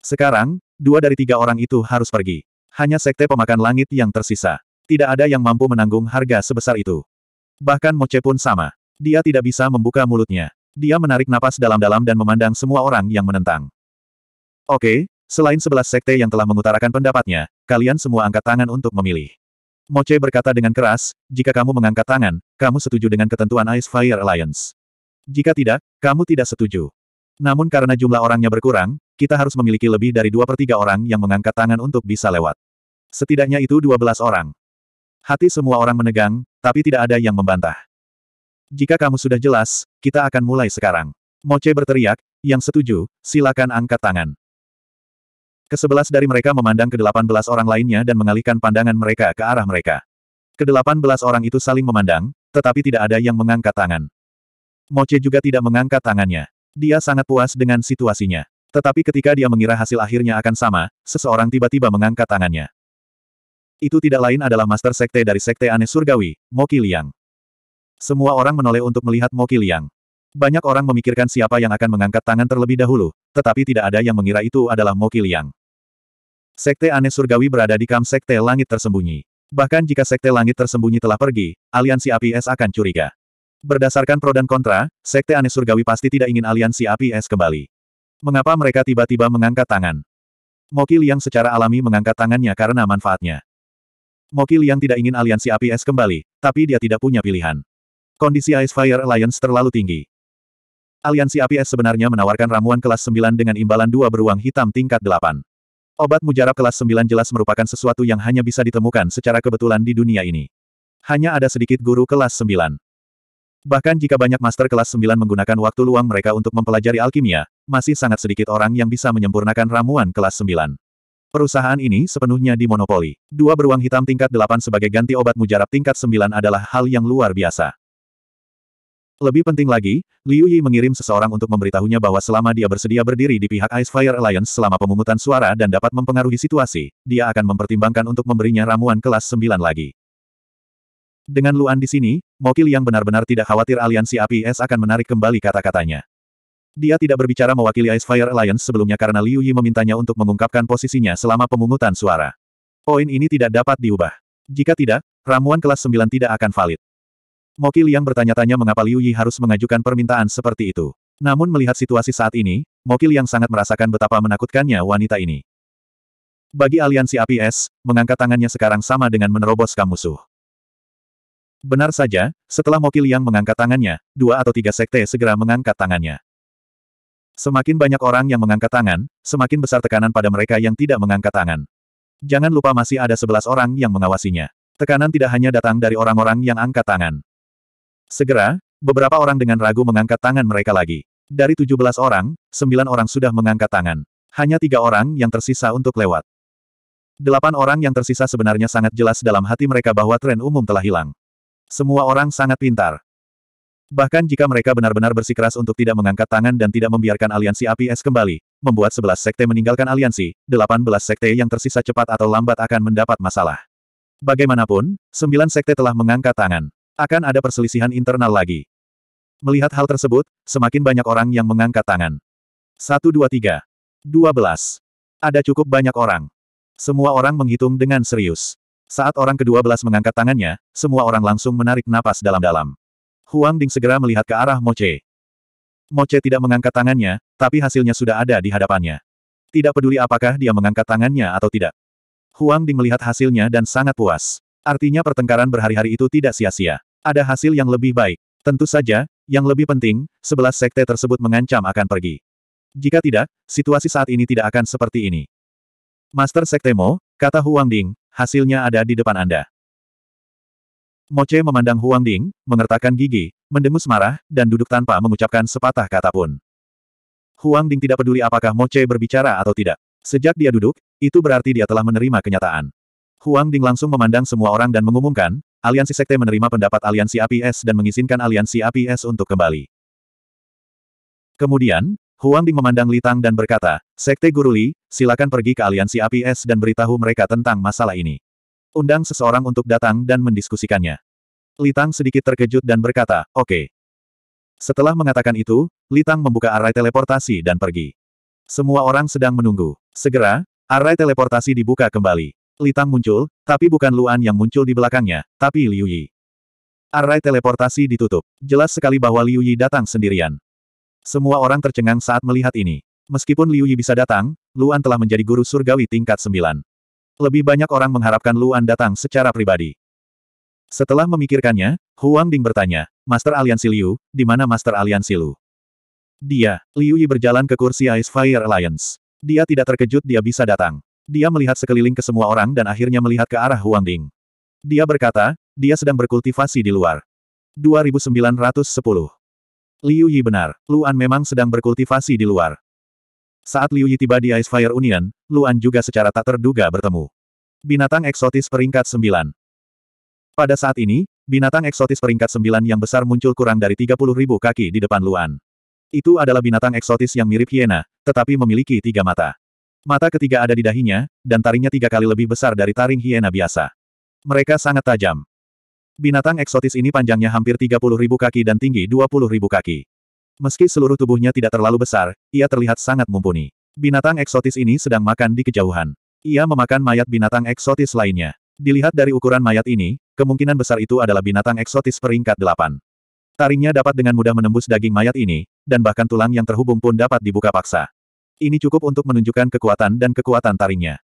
Sekarang, dua dari tiga orang itu harus pergi. Hanya sekte pemakan langit yang tersisa. Tidak ada yang mampu menanggung harga sebesar itu. Bahkan Moce pun sama. Dia tidak bisa membuka mulutnya. Dia menarik napas dalam-dalam dan memandang semua orang yang menentang. Oke, selain sebelas sekte yang telah mengutarakan pendapatnya, kalian semua angkat tangan untuk memilih. Moce berkata dengan keras, jika kamu mengangkat tangan, kamu setuju dengan ketentuan Ice Fire Alliance. Jika tidak, kamu tidak setuju. Namun karena jumlah orangnya berkurang, kita harus memiliki lebih dari dua per tiga orang yang mengangkat tangan untuk bisa lewat. Setidaknya itu dua belas orang. Hati semua orang menegang, tapi tidak ada yang membantah. Jika kamu sudah jelas, kita akan mulai sekarang. Moce berteriak, yang setuju, silakan angkat tangan. Kesebelas dari mereka memandang kedelapan belas orang lainnya dan mengalihkan pandangan mereka ke arah mereka. Kedelapan belas orang itu saling memandang, tetapi tidak ada yang mengangkat tangan. Moce juga tidak mengangkat tangannya. Dia sangat puas dengan situasinya. Tetapi ketika dia mengira hasil akhirnya akan sama, seseorang tiba-tiba mengangkat tangannya. Itu tidak lain adalah Master Sekte dari Sekte Aneh Surgawi, Moki Liang. Semua orang menoleh untuk melihat Moki Liang. Banyak orang memikirkan siapa yang akan mengangkat tangan terlebih dahulu, tetapi tidak ada yang mengira itu adalah Moki Liang. Sekte aneh surgawi berada di kam sekte langit tersembunyi. Bahkan jika sekte langit tersembunyi telah pergi, aliansi APS akan curiga. Berdasarkan pro dan kontra, sekte aneh surgawi pasti tidak ingin aliansi APS kembali. Mengapa mereka tiba-tiba mengangkat tangan? Moki Liang secara alami mengangkat tangannya karena manfaatnya. Moki Liang tidak ingin aliansi APS kembali, tapi dia tidak punya pilihan. Kondisi Ice Fire Alliance terlalu tinggi. Aliansi APS sebenarnya menawarkan ramuan kelas 9 dengan imbalan dua beruang hitam tingkat 8. Obat mujarab kelas 9 jelas merupakan sesuatu yang hanya bisa ditemukan secara kebetulan di dunia ini. Hanya ada sedikit guru kelas 9. Bahkan jika banyak master kelas 9 menggunakan waktu luang mereka untuk mempelajari alkimia, masih sangat sedikit orang yang bisa menyempurnakan ramuan kelas 9. Perusahaan ini sepenuhnya dimonopoli. Dua beruang hitam tingkat 8 sebagai ganti obat mujarab tingkat 9 adalah hal yang luar biasa. Lebih penting lagi, Liu Yi mengirim seseorang untuk memberitahunya bahwa selama dia bersedia berdiri di pihak Ice Fire Alliance selama pemungutan suara dan dapat mempengaruhi situasi, dia akan mempertimbangkan untuk memberinya ramuan kelas 9 lagi. Dengan Luan di sini, Mokil yang benar-benar tidak khawatir aliansi api es akan menarik kembali kata-katanya. Dia tidak berbicara mewakili Ice Fire Alliance sebelumnya karena Liu Yi memintanya untuk mengungkapkan posisinya selama pemungutan suara. Poin ini tidak dapat diubah. Jika tidak, ramuan kelas 9 tidak akan valid. Moki Liang bertanya-tanya mengapa Liu Yi harus mengajukan permintaan seperti itu. Namun melihat situasi saat ini, Moki Liang sangat merasakan betapa menakutkannya wanita ini. Bagi aliansi APS, mengangkat tangannya sekarang sama dengan menerobos musuh. Benar saja, setelah Moki Liang mengangkat tangannya, dua atau tiga sekte segera mengangkat tangannya. Semakin banyak orang yang mengangkat tangan, semakin besar tekanan pada mereka yang tidak mengangkat tangan. Jangan lupa masih ada sebelas orang yang mengawasinya. Tekanan tidak hanya datang dari orang-orang yang angkat tangan. Segera, beberapa orang dengan ragu mengangkat tangan mereka lagi. Dari 17 orang, 9 orang sudah mengangkat tangan. Hanya tiga orang yang tersisa untuk lewat. Delapan orang yang tersisa sebenarnya sangat jelas dalam hati mereka bahwa tren umum telah hilang. Semua orang sangat pintar. Bahkan jika mereka benar-benar bersikeras untuk tidak mengangkat tangan dan tidak membiarkan aliansi api es kembali, membuat sebelas sekte meninggalkan aliansi, delapan belas sekte yang tersisa cepat atau lambat akan mendapat masalah. Bagaimanapun, sembilan sekte telah mengangkat tangan akan ada perselisihan internal lagi. Melihat hal tersebut, semakin banyak orang yang mengangkat tangan. 1 2 3. 12. Ada cukup banyak orang. Semua orang menghitung dengan serius. Saat orang ke-12 mengangkat tangannya, semua orang langsung menarik napas dalam-dalam. Huang Ding segera melihat ke arah Mo Che tidak mengangkat tangannya, tapi hasilnya sudah ada di hadapannya. Tidak peduli apakah dia mengangkat tangannya atau tidak. Huang Ding melihat hasilnya dan sangat puas. Artinya pertengkaran berhari-hari itu tidak sia-sia. Ada hasil yang lebih baik. Tentu saja, yang lebih penting, sebelas sekte tersebut mengancam akan pergi. Jika tidak, situasi saat ini tidak akan seperti ini. Master Sekte Mo, kata Huang Ding, hasilnya ada di depan Anda. Moce memandang Huang Ding, mengertakkan gigi, mendengus marah, dan duduk tanpa mengucapkan sepatah kata pun. Huang Ding tidak peduli apakah Moce berbicara atau tidak. Sejak dia duduk, itu berarti dia telah menerima kenyataan. Huang Ding langsung memandang semua orang dan mengumumkan, Aliansi Sekte menerima pendapat Aliansi APS dan mengizinkan Aliansi APS untuk kembali. Kemudian, Huang Ding memandang Li Tang dan berkata, Sekte Guru Li, silakan pergi ke Aliansi APS dan beritahu mereka tentang masalah ini. Undang seseorang untuk datang dan mendiskusikannya. Li Tang sedikit terkejut dan berkata, oke. Okay. Setelah mengatakan itu, Li Tang membuka arai teleportasi dan pergi. Semua orang sedang menunggu. Segera, arai teleportasi dibuka kembali. Litang muncul, tapi bukan Luan yang muncul di belakangnya, tapi Liu Yi. Arai teleportasi ditutup. Jelas sekali bahwa Liu Yi datang sendirian. Semua orang tercengang saat melihat ini. Meskipun Liu Yi bisa datang, Luan telah menjadi guru surgawi tingkat 9. Lebih banyak orang mengharapkan Luan datang secara pribadi. Setelah memikirkannya, Huang Ding bertanya, Master Aliansi Liu, di mana Master Aliansi Lu? Dia, Liu Yi berjalan ke kursi Ice Fire Alliance. Dia tidak terkejut dia bisa datang. Dia melihat sekeliling ke semua orang dan akhirnya melihat ke arah Huang Ding. Dia berkata, dia sedang berkultivasi di luar. 2910. Liu Yi benar, Luan memang sedang berkultivasi di luar. Saat Liu Yi tiba di Ice Fire Union, Luan juga secara tak terduga bertemu. Binatang eksotis peringkat 9. Pada saat ini, binatang eksotis peringkat 9 yang besar muncul kurang dari 30.000 kaki di depan Luan. Itu adalah binatang eksotis yang mirip hiena, tetapi memiliki tiga mata. Mata ketiga ada di dahinya, dan taringnya tiga kali lebih besar dari taring hiena biasa. Mereka sangat tajam. Binatang eksotis ini panjangnya hampir 30 ribu kaki dan tinggi 20 ribu kaki. Meski seluruh tubuhnya tidak terlalu besar, ia terlihat sangat mumpuni. Binatang eksotis ini sedang makan di kejauhan. Ia memakan mayat binatang eksotis lainnya. Dilihat dari ukuran mayat ini, kemungkinan besar itu adalah binatang eksotis peringkat 8. Taringnya dapat dengan mudah menembus daging mayat ini, dan bahkan tulang yang terhubung pun dapat dibuka paksa. Ini cukup untuk menunjukkan kekuatan dan kekuatan taringnya.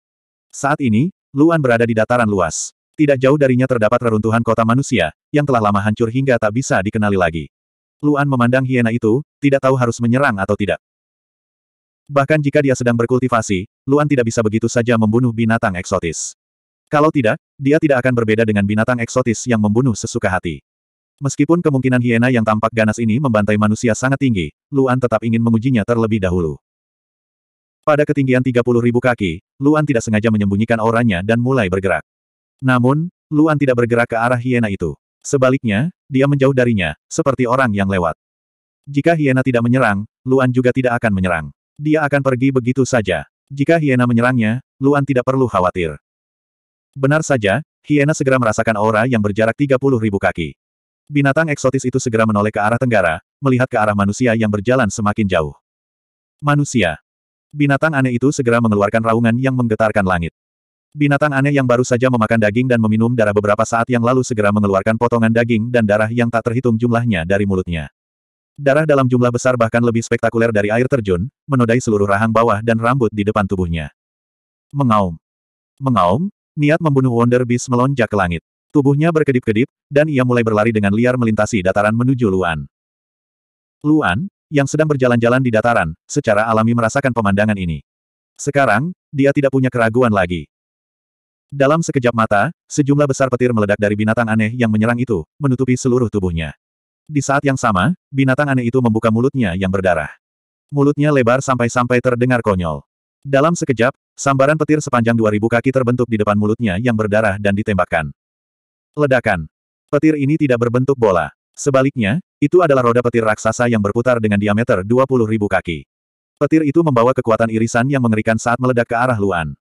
Saat ini, Luan berada di dataran luas. Tidak jauh darinya terdapat reruntuhan kota manusia, yang telah lama hancur hingga tak bisa dikenali lagi. Luan memandang hiena itu, tidak tahu harus menyerang atau tidak. Bahkan jika dia sedang berkultivasi, Luan tidak bisa begitu saja membunuh binatang eksotis. Kalau tidak, dia tidak akan berbeda dengan binatang eksotis yang membunuh sesuka hati. Meskipun kemungkinan hiena yang tampak ganas ini membantai manusia sangat tinggi, Luan tetap ingin mengujinya terlebih dahulu. Pada ketinggian ribu kaki, Luan tidak sengaja menyembunyikan auranya dan mulai bergerak. Namun, Luan tidak bergerak ke arah hiena itu. Sebaliknya, dia menjauh darinya, seperti orang yang lewat. Jika hiena tidak menyerang, Luan juga tidak akan menyerang. Dia akan pergi begitu saja. Jika hiena menyerangnya, Luan tidak perlu khawatir. Benar saja, hiena segera merasakan aura yang berjarak ribu kaki. Binatang eksotis itu segera menoleh ke arah tenggara, melihat ke arah manusia yang berjalan semakin jauh. Manusia, Binatang aneh itu segera mengeluarkan raungan yang menggetarkan langit. Binatang aneh yang baru saja memakan daging dan meminum darah beberapa saat yang lalu segera mengeluarkan potongan daging dan darah yang tak terhitung jumlahnya dari mulutnya. Darah dalam jumlah besar bahkan lebih spektakuler dari air terjun, menodai seluruh rahang bawah dan rambut di depan tubuhnya. Mengaum. Mengaum, niat membunuh Wonder Beast melonjak ke langit. Tubuhnya berkedip-kedip, dan ia mulai berlari dengan liar melintasi dataran menuju Luan. Luan, yang sedang berjalan-jalan di dataran, secara alami merasakan pemandangan ini. Sekarang, dia tidak punya keraguan lagi. Dalam sekejap mata, sejumlah besar petir meledak dari binatang aneh yang menyerang itu, menutupi seluruh tubuhnya. Di saat yang sama, binatang aneh itu membuka mulutnya yang berdarah. Mulutnya lebar sampai-sampai terdengar konyol. Dalam sekejap, sambaran petir sepanjang 2000 kaki terbentuk di depan mulutnya yang berdarah dan ditembakkan. Ledakan. Petir ini tidak berbentuk bola. Sebaliknya, itu adalah roda petir raksasa yang berputar dengan diameter ribu kaki. Petir itu membawa kekuatan irisan yang mengerikan saat meledak ke arah Luan.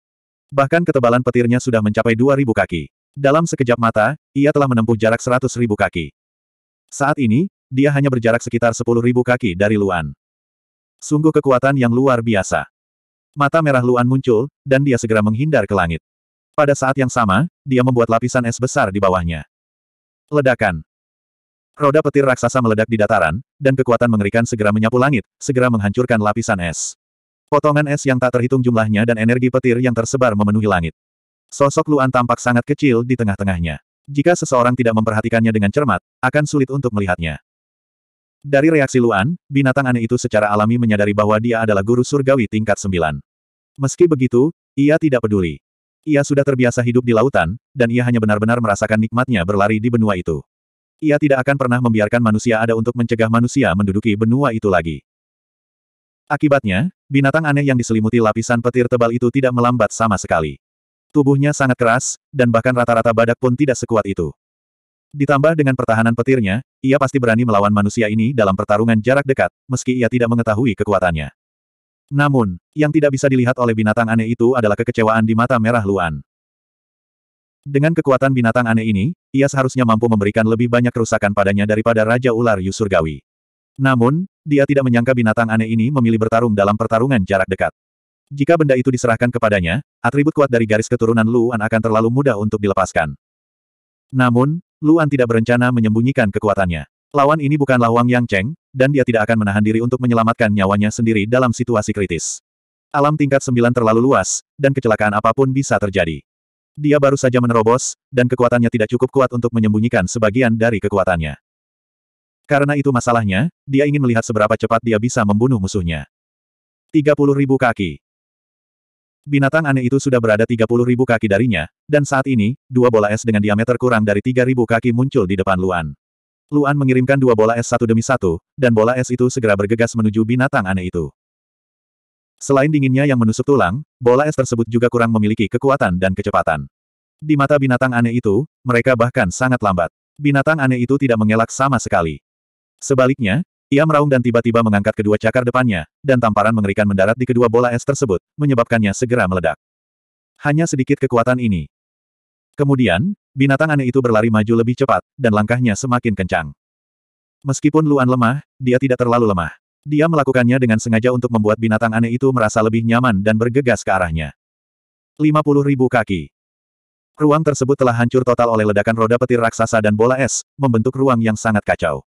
Bahkan ketebalan petirnya sudah mencapai ribu kaki. Dalam sekejap mata, ia telah menempuh jarak ribu kaki. Saat ini, dia hanya berjarak sekitar ribu kaki dari Luan. Sungguh kekuatan yang luar biasa. Mata merah Luan muncul, dan dia segera menghindar ke langit. Pada saat yang sama, dia membuat lapisan es besar di bawahnya. Ledakan. Roda petir raksasa meledak di dataran, dan kekuatan mengerikan segera menyapu langit, segera menghancurkan lapisan es. Potongan es yang tak terhitung jumlahnya dan energi petir yang tersebar memenuhi langit. Sosok Luan tampak sangat kecil di tengah-tengahnya. Jika seseorang tidak memperhatikannya dengan cermat, akan sulit untuk melihatnya. Dari reaksi Luan, binatang aneh itu secara alami menyadari bahwa dia adalah guru surgawi tingkat sembilan. Meski begitu, ia tidak peduli. Ia sudah terbiasa hidup di lautan, dan ia hanya benar-benar merasakan nikmatnya berlari di benua itu. Ia tidak akan pernah membiarkan manusia ada untuk mencegah manusia menduduki benua itu lagi. Akibatnya, binatang aneh yang diselimuti lapisan petir tebal itu tidak melambat sama sekali. Tubuhnya sangat keras, dan bahkan rata-rata badak pun tidak sekuat itu. Ditambah dengan pertahanan petirnya, ia pasti berani melawan manusia ini dalam pertarungan jarak dekat, meski ia tidak mengetahui kekuatannya. Namun, yang tidak bisa dilihat oleh binatang aneh itu adalah kekecewaan di mata merah Luan. Dengan kekuatan binatang aneh ini, ia seharusnya mampu memberikan lebih banyak kerusakan padanya daripada Raja Ular Yusurgawi. Namun, dia tidak menyangka binatang aneh ini memilih bertarung dalam pertarungan jarak dekat. Jika benda itu diserahkan kepadanya, atribut kuat dari garis keturunan Luan akan terlalu mudah untuk dilepaskan. Namun, Luan tidak berencana menyembunyikan kekuatannya. Lawan ini bukanlah Wang Yang Cheng, dan dia tidak akan menahan diri untuk menyelamatkan nyawanya sendiri dalam situasi kritis. Alam tingkat sembilan terlalu luas, dan kecelakaan apapun bisa terjadi. Dia baru saja menerobos, dan kekuatannya tidak cukup kuat untuk menyembunyikan sebagian dari kekuatannya. Karena itu masalahnya, dia ingin melihat seberapa cepat dia bisa membunuh musuhnya. 30.000 kaki. Binatang aneh itu sudah berada 30.000 ribu kaki darinya, dan saat ini, dua bola es dengan diameter kurang dari tiga ribu kaki muncul di depan Luan. Luan mengirimkan dua bola es satu demi satu, dan bola es itu segera bergegas menuju binatang aneh itu. Selain dinginnya yang menusuk tulang, bola es tersebut juga kurang memiliki kekuatan dan kecepatan. Di mata binatang aneh itu, mereka bahkan sangat lambat. Binatang aneh itu tidak mengelak sama sekali. Sebaliknya, ia meraung dan tiba-tiba mengangkat kedua cakar depannya, dan tamparan mengerikan mendarat di kedua bola es tersebut, menyebabkannya segera meledak. Hanya sedikit kekuatan ini. Kemudian, binatang aneh itu berlari maju lebih cepat, dan langkahnya semakin kencang. Meskipun Luan lemah, dia tidak terlalu lemah. Dia melakukannya dengan sengaja untuk membuat binatang aneh itu merasa lebih nyaman dan bergegas ke arahnya. 50 ribu kaki. Ruang tersebut telah hancur total oleh ledakan roda petir raksasa dan bola es, membentuk ruang yang sangat kacau.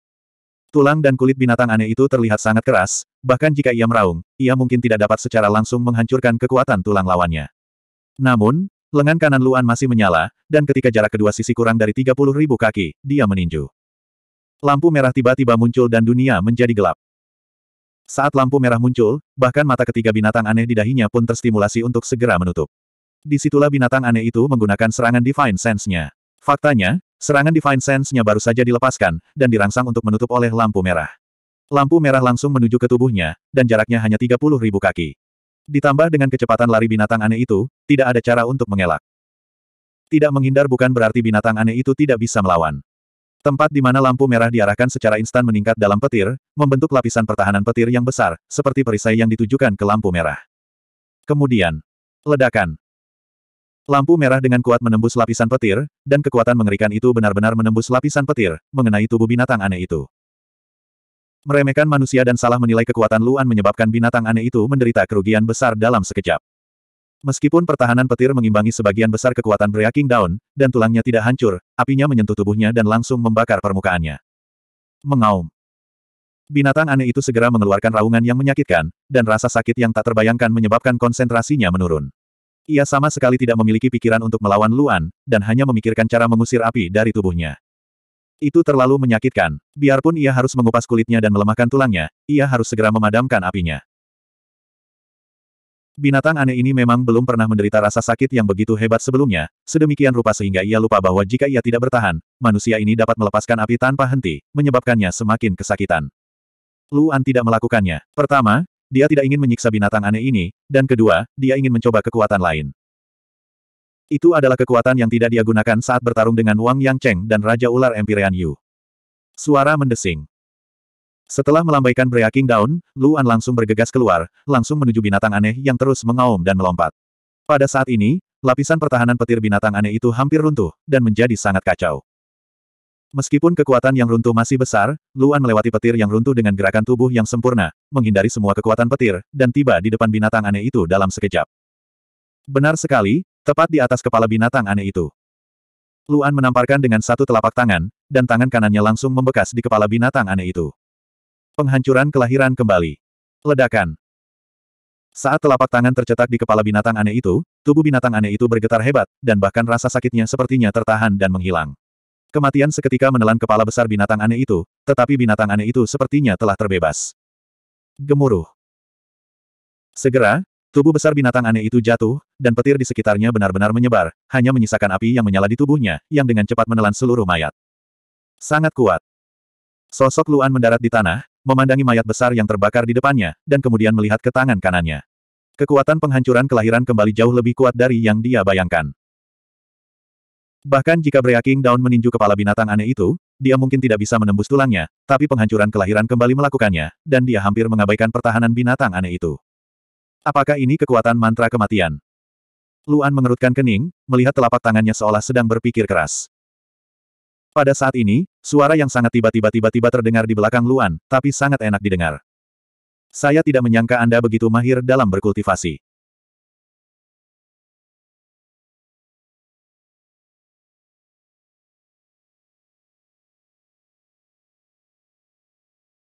Tulang dan kulit binatang aneh itu terlihat sangat keras, bahkan jika ia meraung, ia mungkin tidak dapat secara langsung menghancurkan kekuatan tulang lawannya. Namun, lengan kanan Luan masih menyala, dan ketika jarak kedua sisi kurang dari 30 ribu kaki, dia meninju. Lampu merah tiba-tiba muncul dan dunia menjadi gelap. Saat lampu merah muncul, bahkan mata ketiga binatang aneh di dahinya pun terstimulasi untuk segera menutup. Disitulah binatang aneh itu menggunakan serangan Divine Sense-nya. Faktanya, serangan Divine Sense-nya baru saja dilepaskan, dan dirangsang untuk menutup oleh lampu merah. Lampu merah langsung menuju ke tubuhnya, dan jaraknya hanya 30 ribu kaki. Ditambah dengan kecepatan lari binatang aneh itu, tidak ada cara untuk mengelak. Tidak menghindar bukan berarti binatang aneh itu tidak bisa melawan. Tempat di mana lampu merah diarahkan secara instan meningkat dalam petir, membentuk lapisan pertahanan petir yang besar, seperti perisai yang ditujukan ke lampu merah. Kemudian, ledakan. Lampu merah dengan kuat menembus lapisan petir, dan kekuatan mengerikan itu benar-benar menembus lapisan petir, mengenai tubuh binatang aneh itu. Meremehkan manusia dan salah menilai kekuatan Luan menyebabkan binatang aneh itu menderita kerugian besar dalam sekejap. Meskipun pertahanan petir mengimbangi sebagian besar kekuatan Breaking Down, dan tulangnya tidak hancur, apinya menyentuh tubuhnya dan langsung membakar permukaannya. Mengaum. Binatang aneh itu segera mengeluarkan raungan yang menyakitkan, dan rasa sakit yang tak terbayangkan menyebabkan konsentrasinya menurun. Ia sama sekali tidak memiliki pikiran untuk melawan Luan, dan hanya memikirkan cara mengusir api dari tubuhnya. Itu terlalu menyakitkan. Biarpun ia harus mengupas kulitnya dan melemahkan tulangnya, ia harus segera memadamkan apinya. Binatang aneh ini memang belum pernah menderita rasa sakit yang begitu hebat sebelumnya, sedemikian rupa sehingga ia lupa bahwa jika ia tidak bertahan, manusia ini dapat melepaskan api tanpa henti, menyebabkannya semakin kesakitan. Luan tidak melakukannya. Pertama, dia tidak ingin menyiksa binatang aneh ini, dan kedua, dia ingin mencoba kekuatan lain. Itu adalah kekuatan yang tidak dia gunakan saat bertarung dengan Wang Yang Cheng dan Raja Ular Empyrean Yu. Suara mendesing. Setelah melambaikan breaking down, Luan langsung bergegas keluar, langsung menuju binatang aneh yang terus mengaum dan melompat. Pada saat ini, lapisan pertahanan petir binatang aneh itu hampir runtuh, dan menjadi sangat kacau. Meskipun kekuatan yang runtuh masih besar, Luan melewati petir yang runtuh dengan gerakan tubuh yang sempurna, menghindari semua kekuatan petir, dan tiba di depan binatang aneh itu dalam sekejap. Benar sekali, tepat di atas kepala binatang aneh itu. Luan menamparkan dengan satu telapak tangan, dan tangan kanannya langsung membekas di kepala binatang aneh itu. Penghancuran kelahiran kembali. Ledakan. Saat telapak tangan tercetak di kepala binatang aneh itu, tubuh binatang aneh itu bergetar hebat, dan bahkan rasa sakitnya sepertinya tertahan dan menghilang. Kematian seketika menelan kepala besar binatang aneh itu, tetapi binatang aneh itu sepertinya telah terbebas. Gemuruh. Segera, tubuh besar binatang aneh itu jatuh, dan petir di sekitarnya benar-benar menyebar, hanya menyisakan api yang menyala di tubuhnya, yang dengan cepat menelan seluruh mayat. Sangat kuat. Sosok Luan mendarat di tanah, memandangi mayat besar yang terbakar di depannya, dan kemudian melihat ke tangan kanannya. Kekuatan penghancuran kelahiran kembali jauh lebih kuat dari yang dia bayangkan. Bahkan jika Breaking Down meninju kepala binatang aneh itu, dia mungkin tidak bisa menembus tulangnya, tapi penghancuran kelahiran kembali melakukannya, dan dia hampir mengabaikan pertahanan binatang aneh itu. Apakah ini kekuatan mantra kematian? Luan mengerutkan kening, melihat telapak tangannya seolah sedang berpikir keras. Pada saat ini, suara yang sangat tiba-tiba-tiba-tiba terdengar di belakang Luan, tapi sangat enak didengar. Saya tidak menyangka Anda begitu mahir dalam berkultivasi.